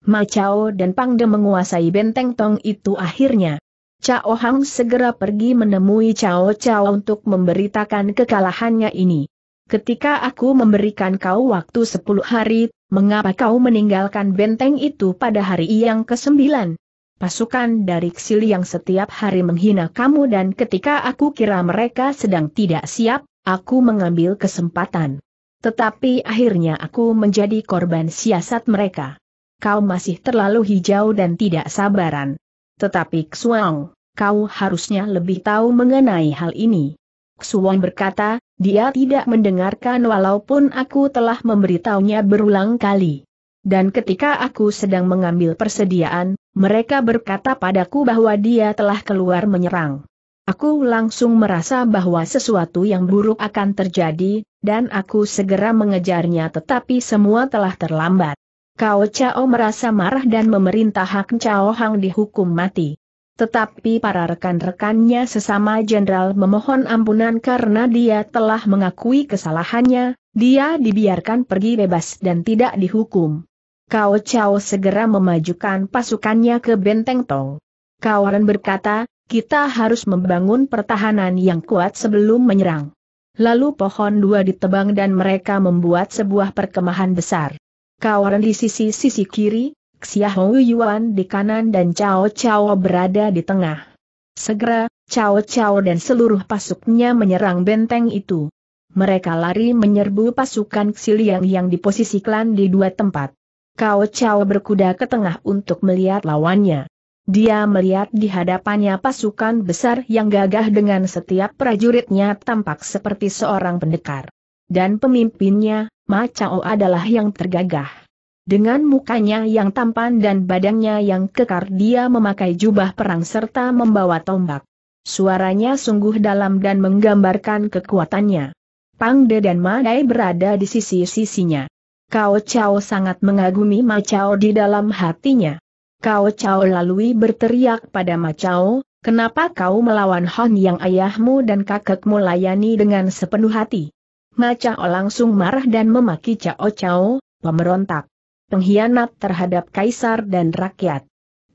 Speaker 1: Ma Chao dan Pang De menguasai benteng Tong itu akhirnya. Chao Hong segera pergi menemui Chao Chao untuk memberitakan kekalahannya ini. Ketika aku memberikan kau waktu 10 hari, mengapa kau meninggalkan benteng itu pada hari yang ke-9? Pasukan dari Xil yang setiap hari menghina kamu dan ketika aku kira mereka sedang tidak siap, aku mengambil kesempatan. Tetapi akhirnya aku menjadi korban siasat mereka. Kau masih terlalu hijau dan tidak sabaran. Tetapi Xuang, kau harusnya lebih tahu mengenai hal ini. Xuan berkata, dia tidak mendengarkan walaupun aku telah memberitahunya berulang kali. Dan ketika aku sedang mengambil persediaan, mereka berkata padaku bahwa dia telah keluar menyerang. Aku langsung merasa bahwa sesuatu yang buruk akan terjadi, dan aku segera mengejarnya tetapi semua telah terlambat. Kao Chao merasa marah dan memerintah Hak Chao Hang dihukum mati. Tetapi para rekan-rekannya sesama jenderal memohon ampunan karena dia telah mengakui kesalahannya, dia dibiarkan pergi bebas dan tidak dihukum. Kau, Chao segera memajukan pasukannya ke Benteng Tong. Kawaran berkata, kita harus membangun pertahanan yang kuat sebelum menyerang. Lalu pohon dua ditebang dan mereka membuat sebuah perkemahan besar. Kawaran di sisi-sisi kiri, Xiao Yuan di kanan dan Cao Cao berada di tengah. Segera, Cao Cao dan seluruh pasuknya menyerang benteng itu. Mereka lari menyerbu pasukan Xiliang yang diposisikan di dua tempat. Cao Cao berkuda ke tengah untuk melihat lawannya. Dia melihat di hadapannya pasukan besar yang gagah dengan setiap prajuritnya tampak seperti seorang pendekar. Dan pemimpinnya, Ma Chao adalah yang tergagah. Dengan mukanya yang tampan dan badannya yang kekar dia memakai jubah perang serta membawa tombak. Suaranya sungguh dalam dan menggambarkan kekuatannya. Pangde dan Madai berada di sisi-sisinya. Kao Chao sangat mengagumi Macao di dalam hatinya. Kao Chao lalui berteriak pada Macao, kenapa kau melawan Hon yang ayahmu dan kakekmu layani dengan sepenuh hati? Macao langsung marah dan memaki Chao Chao, pemberontak pengkhianat terhadap kaisar dan rakyat,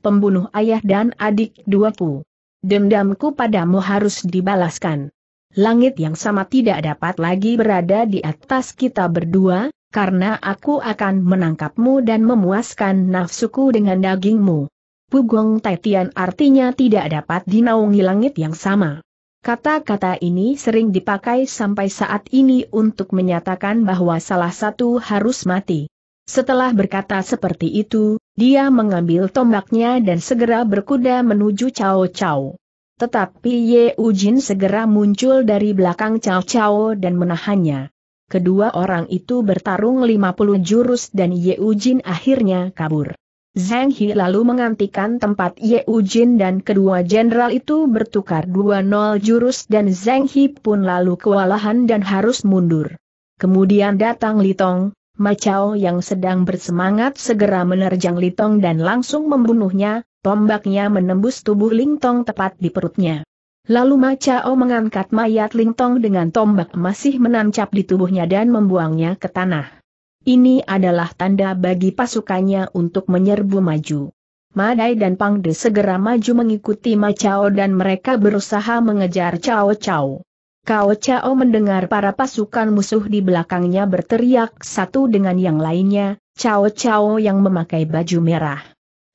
Speaker 1: pembunuh ayah dan adik dua duaku. Dendamku padamu harus dibalaskan. Langit yang sama tidak dapat lagi berada di atas kita berdua, karena aku akan menangkapmu dan memuaskan nafsuku dengan dagingmu. Pugong Taitian artinya tidak dapat dinaungi langit yang sama. Kata-kata ini sering dipakai sampai saat ini untuk menyatakan bahwa salah satu harus mati. Setelah berkata seperti itu, dia mengambil tombaknya dan segera berkuda menuju Cao Cao. Tetapi Ye Ujin segera muncul dari belakang Cao Cao dan menahannya. Kedua orang itu bertarung 50 jurus dan Ye Ujin akhirnya kabur. Zhang He lalu mengantikan tempat Ye Ujin dan kedua jenderal itu bertukar dua nol jurus dan Zhang He pun lalu kewalahan dan harus mundur. Kemudian datang Litong, Macau yang sedang bersemangat segera menerjang Litong dan langsung membunuhnya, tombaknya menembus tubuh Lingtong tepat di perutnya. Lalu Macao mengangkat mayat Lingtong dengan tombak masih menancap di tubuhnya dan membuangnya ke tanah. Ini adalah tanda bagi pasukannya untuk menyerbu maju. Madai dan Pangde segera maju mengikuti Macao dan mereka berusaha mengejar Cao Cao. Kao Chao mendengar para pasukan musuh di belakangnya berteriak satu dengan yang lainnya, Cao Chao yang memakai baju merah.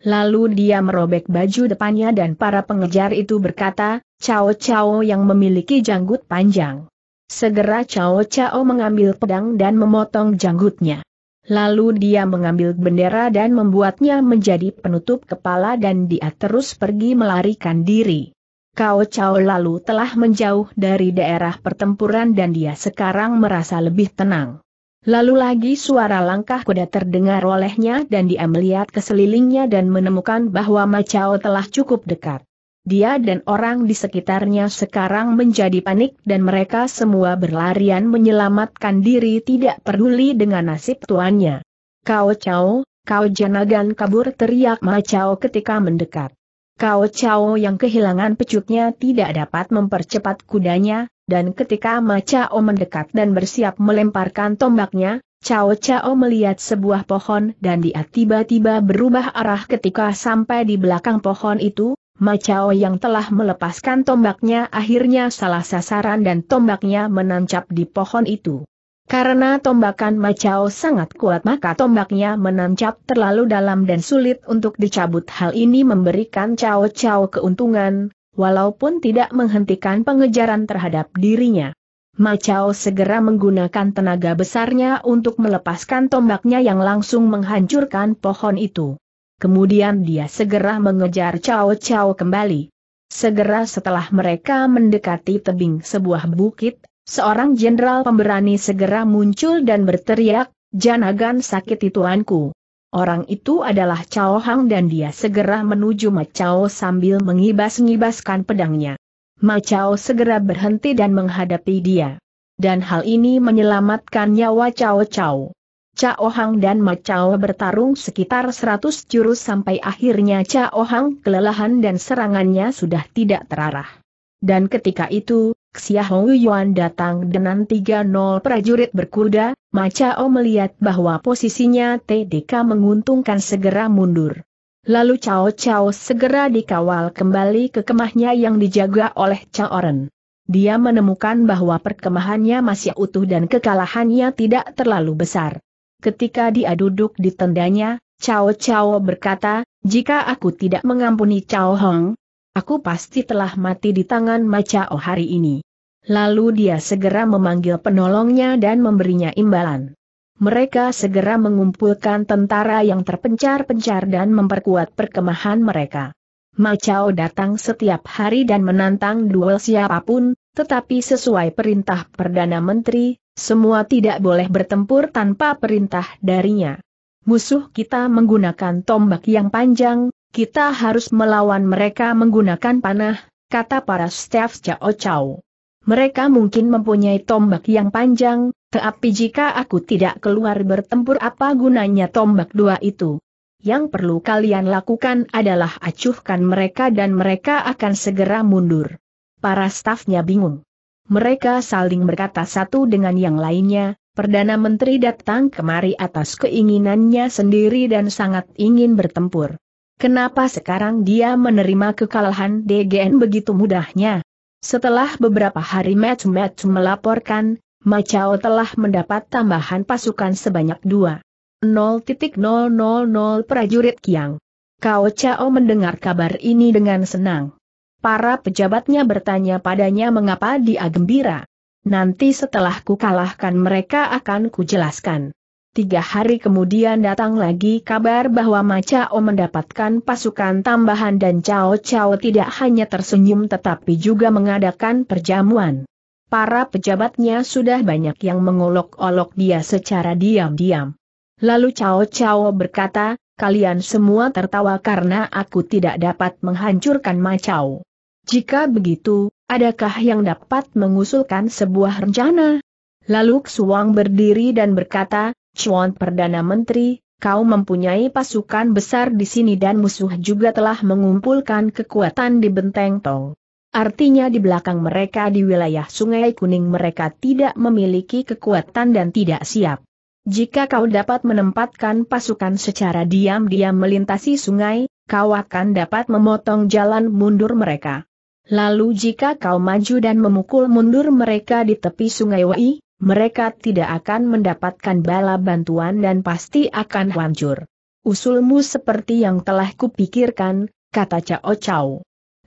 Speaker 1: Lalu dia merobek baju depannya dan para pengejar itu berkata, Cao Chao yang memiliki janggut panjang. Segera Cao Chao mengambil pedang dan memotong janggutnya. Lalu dia mengambil bendera dan membuatnya menjadi penutup kepala dan dia terus pergi melarikan diri. Kau Chao lalu telah menjauh dari daerah pertempuran dan dia sekarang merasa lebih tenang. Lalu lagi suara langkah kuda terdengar olehnya dan dia melihat keselilingnya dan menemukan bahwa Macao telah cukup dekat. Dia dan orang di sekitarnya sekarang menjadi panik dan mereka semua berlarian menyelamatkan diri tidak peduli dengan nasib tuannya. Kau Chao, kau janagan kabur teriak Macao ketika mendekat. Kao Chao yang kehilangan pecutnya tidak dapat mempercepat kudanya, dan ketika Ma Chao mendekat dan bersiap melemparkan tombaknya, Cao Cao melihat sebuah pohon dan dia tiba-tiba berubah arah ketika sampai di belakang pohon itu, Ma Chao yang telah melepaskan tombaknya akhirnya salah sasaran dan tombaknya menancap di pohon itu. Karena tombakan Macao sangat kuat maka tombaknya menancap terlalu dalam dan sulit untuk dicabut hal ini memberikan Cao Cao keuntungan, walaupun tidak menghentikan pengejaran terhadap dirinya. Macao segera menggunakan tenaga besarnya untuk melepaskan tombaknya yang langsung menghancurkan pohon itu. Kemudian dia segera mengejar Cao Cao kembali. Segera setelah mereka mendekati tebing sebuah bukit, Seorang jenderal pemberani segera muncul dan berteriak, Janagan sakit tuanku. Orang itu adalah Cao Hang dan dia segera menuju Ma Cao sambil mengibas-ngibaskan pedangnya. Ma Cao segera berhenti dan menghadapi dia. Dan hal ini menyelamatkan nyawa Cao Cao. Cao Hang dan Ma Cao bertarung sekitar 100 jurus sampai akhirnya Cao Hang kelelahan dan serangannya sudah tidak terarah dan ketika itu, Xia Hong Yuan datang dengan 30 prajurit berkuda, Macao oh melihat bahwa posisinya TDK menguntungkan segera mundur. Lalu Cao Cao segera dikawal kembali ke kemahnya yang dijaga oleh Cao Ren. Dia menemukan bahwa perkemahannya masih utuh dan kekalahannya tidak terlalu besar. Ketika dia duduk di tendanya, Cao Cao berkata, jika aku tidak mengampuni Cao Hong, Aku pasti telah mati di tangan Macao hari ini. Lalu dia segera memanggil penolongnya dan memberinya imbalan. Mereka segera mengumpulkan tentara yang terpencar-pencar dan memperkuat perkemahan mereka. Macao datang setiap hari dan menantang duel siapapun, tetapi sesuai perintah Perdana Menteri, semua tidak boleh bertempur tanpa perintah darinya. Musuh kita menggunakan tombak yang panjang, kita harus melawan mereka menggunakan panah, kata para staf Cao Cao. Mereka mungkin mempunyai tombak yang panjang, tetapi jika aku tidak keluar bertempur apa gunanya tombak dua itu? Yang perlu kalian lakukan adalah acuhkan mereka dan mereka akan segera mundur. Para stafnya bingung. Mereka saling berkata satu dengan yang lainnya, Perdana Menteri datang kemari atas keinginannya sendiri dan sangat ingin bertempur. Kenapa sekarang dia menerima kekalahan DGN begitu mudahnya? Setelah beberapa hari match-match melaporkan, Macao telah mendapat tambahan pasukan sebanyak 0.000 prajurit Kiang. Kao Chao mendengar kabar ini dengan senang. Para pejabatnya bertanya padanya mengapa dia gembira. Nanti setelah kukalahkan mereka akan kujelaskan. Tiga hari kemudian datang lagi kabar bahwa Macao mendapatkan pasukan tambahan dan Cao Cao tidak hanya tersenyum tetapi juga mengadakan perjamuan. Para pejabatnya sudah banyak yang mengolok-olok dia secara diam-diam. Lalu Cao Cao berkata, kalian semua tertawa karena aku tidak dapat menghancurkan Macao. Jika begitu, adakah yang dapat mengusulkan sebuah rencana? Lalu Xuang berdiri dan berkata, Chuan Perdana Menteri, kau mempunyai pasukan besar di sini dan musuh juga telah mengumpulkan kekuatan di Benteng Tong. Artinya di belakang mereka di wilayah Sungai Kuning mereka tidak memiliki kekuatan dan tidak siap. Jika kau dapat menempatkan pasukan secara diam-diam melintasi sungai, kau akan dapat memotong jalan mundur mereka. Lalu jika kau maju dan memukul mundur mereka di tepi sungai Wai, mereka tidak akan mendapatkan bala bantuan dan pasti akan hancur. Usulmu seperti yang telah kupikirkan, kata Cao Cao.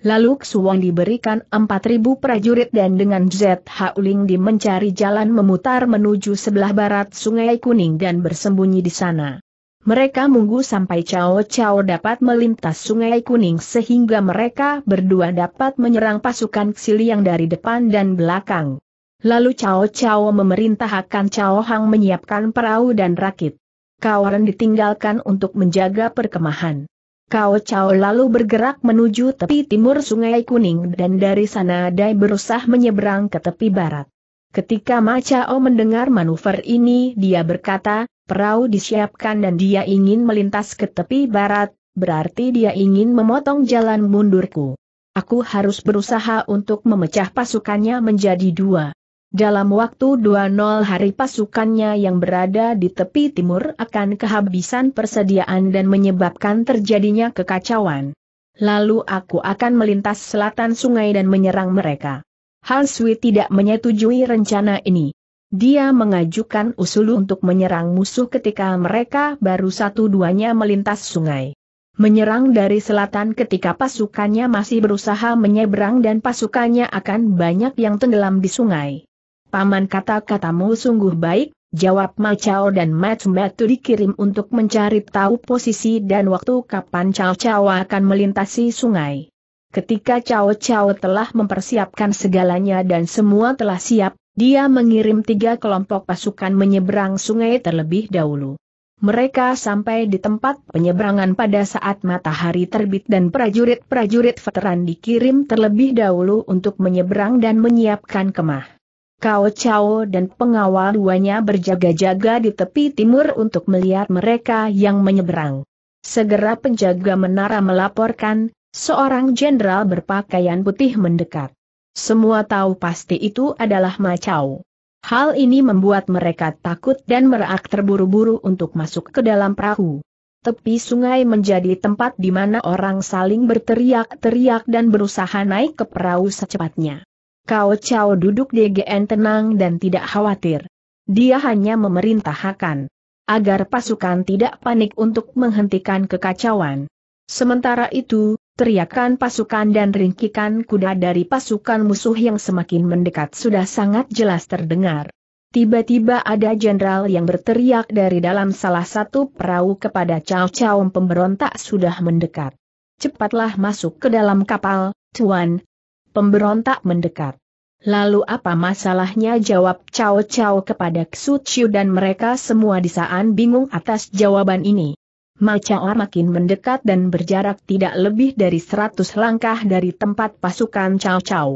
Speaker 1: Lalu Xuan diberikan 4.000 prajurit dan dengan ZH Uling di mencari jalan memutar menuju sebelah barat Sungai Kuning dan bersembunyi di sana. Mereka munggu sampai Cao Cao dapat melintas Sungai Kuning sehingga mereka berdua dapat menyerang pasukan Xili yang dari depan dan belakang. Lalu Cao Cao memerintahkan Cao Hang menyiapkan perahu dan rakit. Kawaran ditinggalkan untuk menjaga perkemahan. Cao Cao lalu bergerak menuju tepi timur Sungai Kuning dan dari sana Dai berusaha menyeberang ke tepi barat. Ketika Ma Chao mendengar manuver ini dia berkata, perahu disiapkan dan dia ingin melintas ke tepi barat, berarti dia ingin memotong jalan mundurku. Aku harus berusaha untuk memecah pasukannya menjadi dua. Dalam waktu 20 hari pasukannya yang berada di tepi timur akan kehabisan persediaan dan menyebabkan terjadinya kekacauan. Lalu aku akan melintas selatan sungai dan menyerang mereka. Hansui tidak menyetujui rencana ini. Dia mengajukan usul untuk menyerang musuh ketika mereka baru satu-duanya melintas sungai menyerang dari selatan ketika pasukannya masih berusaha menyeberang dan pasukannya akan banyak yang tenggelam di sungai. Paman kata-katamu sungguh baik, jawab Ma Chao dan Mat Metu dikirim untuk mencari tahu posisi dan waktu kapan Chao Chao akan melintasi sungai. Ketika Chao Chao telah mempersiapkan segalanya dan semua telah siap, dia mengirim tiga kelompok pasukan menyeberang sungai terlebih dahulu. Mereka sampai di tempat penyeberangan pada saat matahari terbit dan prajurit-prajurit veteran dikirim terlebih dahulu untuk menyeberang dan menyiapkan kemah kau Chao dan pengawal duanya berjaga-jaga di tepi timur untuk melihat mereka yang menyeberang. Segera penjaga menara melaporkan, seorang jenderal berpakaian putih mendekat. Semua tahu pasti itu adalah Ma Chao. Hal ini membuat mereka takut dan merak terburu-buru untuk masuk ke dalam perahu. Tepi sungai menjadi tempat di mana orang saling berteriak-teriak dan berusaha naik ke perahu secepatnya. Kau Chow duduk di GN tenang dan tidak khawatir. Dia hanya memerintahkan agar pasukan tidak panik untuk menghentikan kekacauan. Sementara itu, teriakan pasukan dan ringkikan kuda dari pasukan musuh yang semakin mendekat sudah sangat jelas terdengar. Tiba-tiba ada jenderal yang berteriak dari dalam salah satu perahu kepada Cao Cao pemberontak sudah mendekat. Cepatlah masuk ke dalam kapal, Tuan, Pemberontak mendekat. Lalu apa masalahnya jawab Cao Cao kepada Xu Chiu dan mereka semua di saat bingung atas jawaban ini. Macaor makin mendekat dan berjarak tidak lebih dari 100 langkah dari tempat pasukan Cao Cao.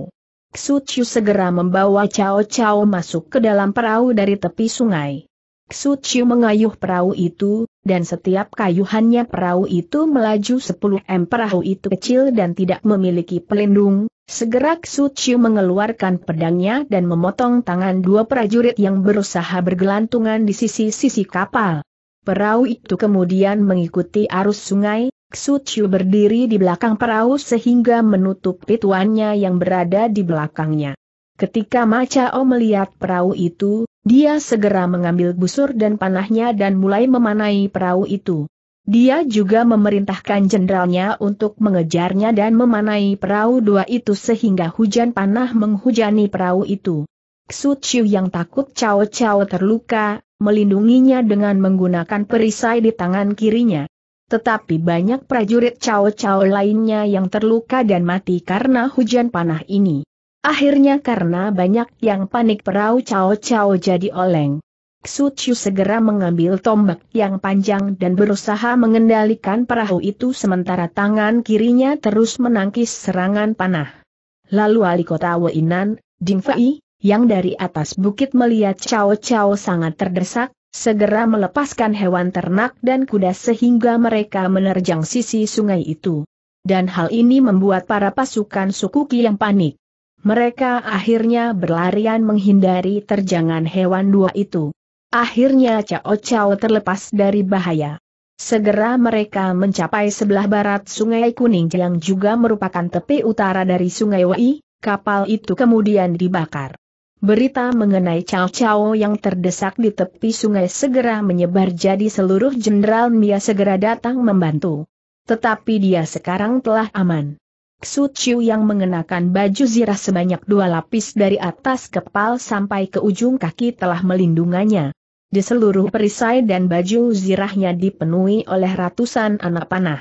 Speaker 1: Xu Chiu segera membawa Cao Cao masuk ke dalam perahu dari tepi sungai. Xu Chiu mengayuh perahu itu, dan setiap kayuhannya perahu itu melaju sepuluh m perahu itu kecil dan tidak memiliki pelindung, segera Xu Chiu mengeluarkan pedangnya dan memotong tangan dua prajurit yang berusaha bergelantungan di sisi-sisi kapal. Perahu itu kemudian mengikuti arus sungai, Xu Chiu berdiri di belakang perahu sehingga menutup pituannya yang berada di belakangnya. Ketika Macao melihat perahu itu, dia segera mengambil busur dan panahnya dan mulai memanai perahu itu. Dia juga memerintahkan jenderalnya untuk mengejarnya dan memanai perahu dua itu sehingga hujan panah menghujani perahu itu. Xu Chiu yang takut Cao Cao terluka, melindunginya dengan menggunakan perisai di tangan kirinya. Tetapi banyak prajurit Cao Cao lainnya yang terluka dan mati karena hujan panah ini. Akhirnya karena banyak yang panik perahu Cao Cao jadi oleng. Xu Chu segera mengambil tombak yang panjang dan berusaha mengendalikan perahu itu sementara tangan kirinya terus menangkis serangan panah. Lalu wali kota Weinan, Ding Fei, yang dari atas bukit melihat Cao Cao sangat terdesak, segera melepaskan hewan ternak dan kuda sehingga mereka menerjang sisi sungai itu. Dan hal ini membuat para pasukan suku Qi yang panik. Mereka akhirnya berlarian menghindari terjangan hewan dua itu. Akhirnya Cao Cao terlepas dari bahaya. Segera mereka mencapai sebelah barat Sungai Kuning yang juga merupakan tepi utara dari Sungai Wei, kapal itu kemudian dibakar. Berita mengenai Cao Cao yang terdesak di tepi sungai segera menyebar jadi seluruh Jenderal Mia segera datang membantu. Tetapi dia sekarang telah aman. Su Chiu yang mengenakan baju zirah sebanyak dua lapis dari atas kepal sampai ke ujung kaki telah melindungannya. Di seluruh perisai dan baju zirahnya dipenuhi oleh ratusan anak panah.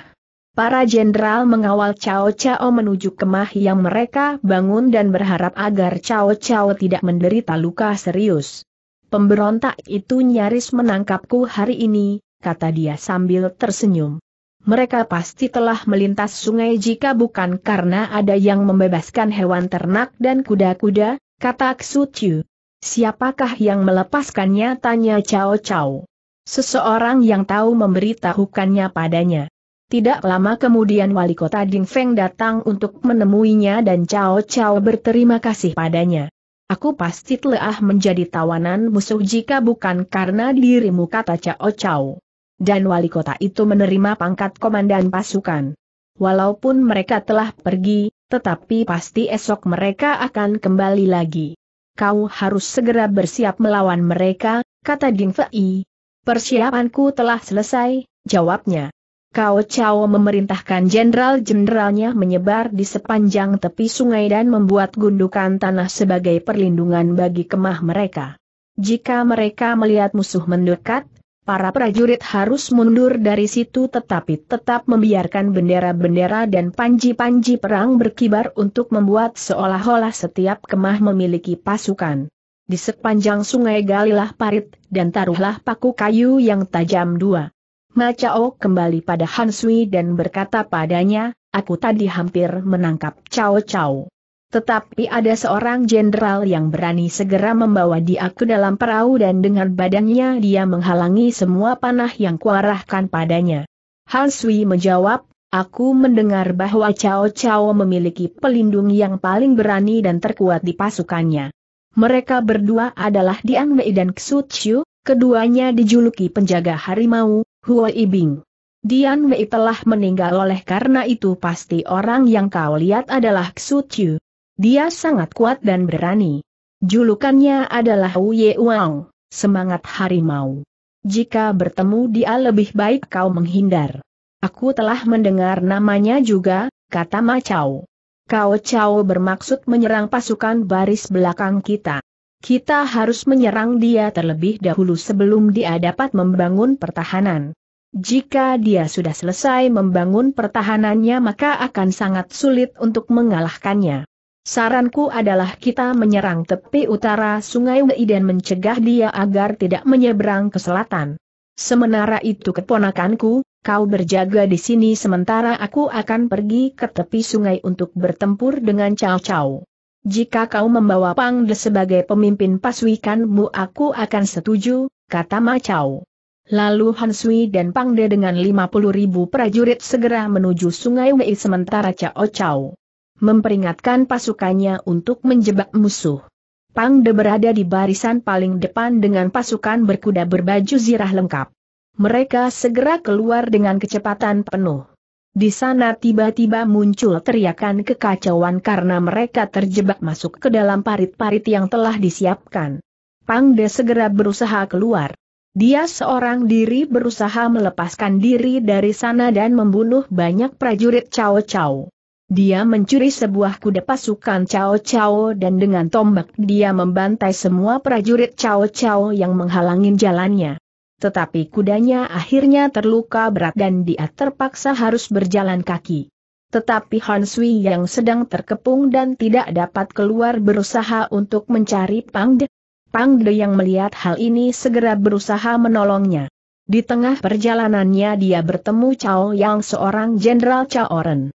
Speaker 1: Para jenderal mengawal Cao Cao menuju kemah yang mereka bangun dan berharap agar Cao Cao tidak menderita luka serius. Pemberontak itu nyaris menangkapku hari ini, kata dia sambil tersenyum mereka pasti telah melintas sungai jika bukan karena ada yang membebaskan hewan ternak dan kuda-kuda, kata Xu Chu. Siapakah yang melepaskannya tanya Cao Cao. Seseorang yang tahu memberitahukannya padanya. Tidak lama kemudian wali kota Ding Feng datang untuk menemuinya dan Cao Cao berterima kasih padanya. Aku pasti telah menjadi tawanan musuh jika bukan karena dirimu kata Cao Cao dan wali kota itu menerima pangkat komandan pasukan. Walaupun mereka telah pergi, tetapi pasti esok mereka akan kembali lagi. Kau harus segera bersiap melawan mereka, kata Ding Fei. Persiapanku telah selesai, jawabnya. Kao Chao memerintahkan jenderal-jenderalnya menyebar di sepanjang tepi sungai dan membuat gundukan tanah sebagai perlindungan bagi kemah mereka. Jika mereka melihat musuh mendekat, para prajurit harus mundur dari situ tetapi tetap membiarkan bendera-bendera dan panji-panji perang berkibar untuk membuat seolah-olah setiap kemah memiliki pasukan. Di sepanjang sungai galilah parit, dan taruhlah paku kayu yang tajam dua. Macao kembali pada Hansui dan berkata padanya, aku tadi hampir menangkap Cao Cao. Tetapi ada seorang jenderal yang berani segera membawa dia ke dalam perahu dan dengan badannya dia menghalangi semua panah yang kuarahkan padanya. Han Sui menjawab, aku mendengar bahwa Cao Cao memiliki pelindung yang paling berani dan terkuat di pasukannya. Mereka berdua adalah Diang Mei dan Xu Chiu, keduanya dijuluki penjaga harimau, Hua Ibing. Dian Wei telah meninggal oleh karena itu pasti orang yang kau lihat adalah Xu Chiu. Dia sangat kuat dan berani. Julukannya adalah Ye Wang, semangat harimau. Jika bertemu dia lebih baik kau menghindar. Aku telah mendengar namanya juga, kata Macau. Kau Cao bermaksud menyerang pasukan baris belakang kita. Kita harus menyerang dia terlebih dahulu sebelum dia dapat membangun pertahanan. Jika dia sudah selesai membangun pertahanannya maka akan sangat sulit untuk mengalahkannya. Saranku adalah kita menyerang tepi utara Sungai Wei dan mencegah dia agar tidak menyeberang ke selatan. Sementara itu keponakanku, kau berjaga di sini sementara aku akan pergi ke tepi sungai untuk bertempur dengan Cao Cao. Jika kau membawa Pang De sebagai pemimpin pasuikanmu aku akan setuju, kata Ma Cao. Lalu Han Sui dan Pang De dengan 50 ribu prajurit segera menuju sungai Wei sementara Cao Cao memperingatkan pasukannya untuk menjebak musuh. Pang De berada di barisan paling depan dengan pasukan berkuda berbaju zirah lengkap. Mereka segera keluar dengan kecepatan penuh. Di sana tiba-tiba muncul teriakan kekacauan karena mereka terjebak masuk ke dalam parit-parit yang telah disiapkan. Pang De segera berusaha keluar. Dia seorang diri berusaha melepaskan diri dari sana dan membunuh banyak prajurit Cao Cao. Dia mencuri sebuah kuda pasukan Cao Cao dan dengan tombak dia membantai semua prajurit Cao Cao yang menghalangi jalannya. Tetapi kudanya akhirnya terluka berat dan dia terpaksa harus berjalan kaki. Tetapi Han Sui yang sedang terkepung dan tidak dapat keluar berusaha untuk mencari Pang De. Pang De yang melihat hal ini segera berusaha menolongnya. Di tengah perjalanannya dia bertemu Cao Yang seorang Jenderal Cao Ren.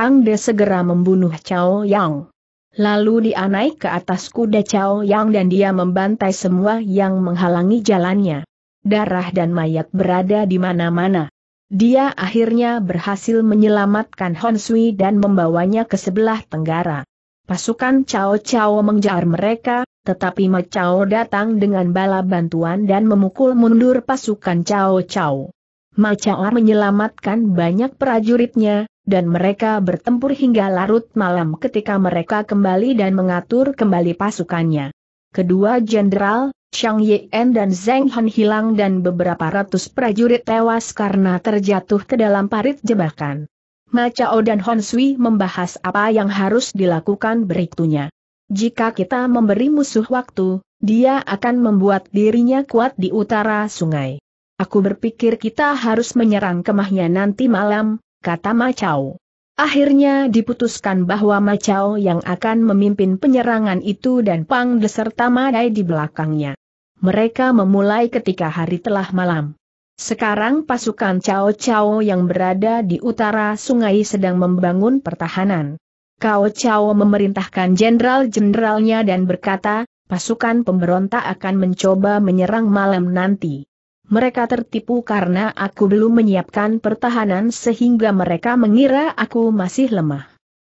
Speaker 1: Pangde segera membunuh Cao Yang. Lalu dia naik ke atas kuda Chao Yang dan dia membantai semua yang menghalangi jalannya. Darah dan mayat berada di mana-mana. Dia akhirnya berhasil menyelamatkan Hon Sui dan membawanya ke sebelah tenggara. Pasukan Cao Cao mengejar mereka, tetapi Ma Chao datang dengan bala bantuan dan memukul mundur pasukan Cao Cao. Ma Chao menyelamatkan banyak prajuritnya, dan mereka bertempur hingga larut malam ketika mereka kembali dan mengatur kembali pasukannya. Kedua jenderal, Chang Yen dan Zheng Han hilang dan beberapa ratus prajurit tewas karena terjatuh ke dalam parit jebakan. Ma Chao dan Hon Sui membahas apa yang harus dilakukan berikutnya. Jika kita memberi musuh waktu, dia akan membuat dirinya kuat di utara sungai. Aku berpikir kita harus menyerang kemahnya nanti malam, kata Macau. Akhirnya diputuskan bahwa Macau yang akan memimpin penyerangan itu dan Pang beserta Madai di belakangnya. Mereka memulai ketika hari telah malam. Sekarang pasukan Cao Cao yang berada di utara sungai sedang membangun pertahanan. Cao Cao memerintahkan jenderal-jenderalnya dan berkata, pasukan pemberontak akan mencoba menyerang malam nanti mereka tertipu karena aku belum menyiapkan pertahanan sehingga mereka mengira aku masih lemah.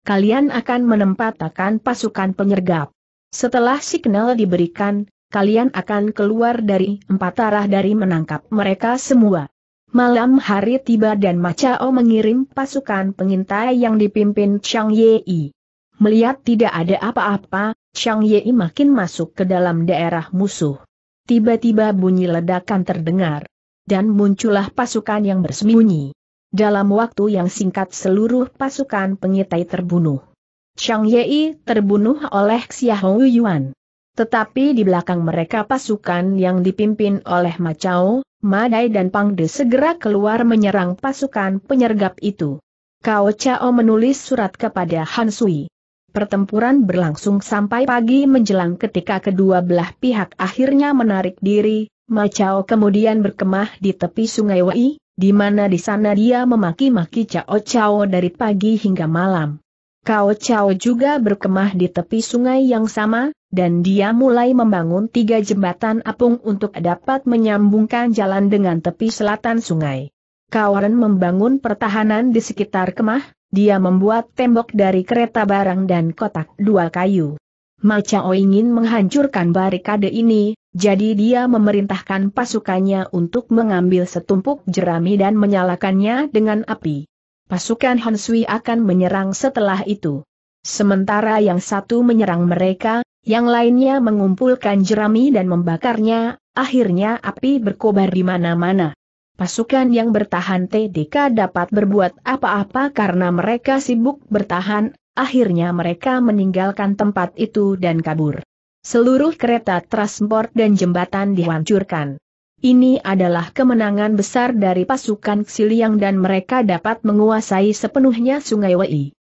Speaker 1: Kalian akan menempatkan pasukan penyergap. Setelah signal diberikan, kalian akan keluar dari empat arah dari menangkap mereka semua. Malam hari tiba dan Macao mengirim pasukan pengintai yang dipimpin Chang Yei. Melihat tidak ada apa-apa, Chang Yei makin masuk ke dalam daerah musuh tiba-tiba bunyi ledakan terdengar. Dan muncullah pasukan yang bersembunyi. Dalam waktu yang singkat seluruh pasukan pengitai terbunuh. Chang Yei terbunuh oleh Xiahou Yuan. Tetapi di belakang mereka pasukan yang dipimpin oleh Macau, Madai dan Pang De segera keluar menyerang pasukan penyergap itu. Kao Chao menulis surat kepada Han Sui. Pertempuran berlangsung sampai pagi menjelang ketika kedua belah pihak akhirnya menarik diri, Macao kemudian berkemah di tepi sungai Wai, di mana di sana dia memaki-maki Cao Cao dari pagi hingga malam. Cao Cao juga berkemah di tepi sungai yang sama, dan dia mulai membangun tiga jembatan apung untuk dapat menyambungkan jalan dengan tepi selatan sungai. Kawaran membangun pertahanan di sekitar kemah, dia membuat tembok dari kereta barang dan kotak dua kayu. Macao ingin menghancurkan barikade ini, jadi dia memerintahkan pasukannya untuk mengambil setumpuk jerami dan menyalakannya dengan api. Pasukan Han Sui akan menyerang setelah itu. Sementara yang satu menyerang mereka, yang lainnya mengumpulkan jerami dan membakarnya, akhirnya api berkobar di mana-mana pasukan yang bertahan TDK dapat berbuat apa-apa karena mereka sibuk bertahan, akhirnya mereka meninggalkan tempat itu dan kabur. Seluruh kereta transport dan jembatan dihancurkan. Ini adalah kemenangan besar dari pasukan Xiliang dan mereka dapat menguasai sepenuhnya Sungai Wei.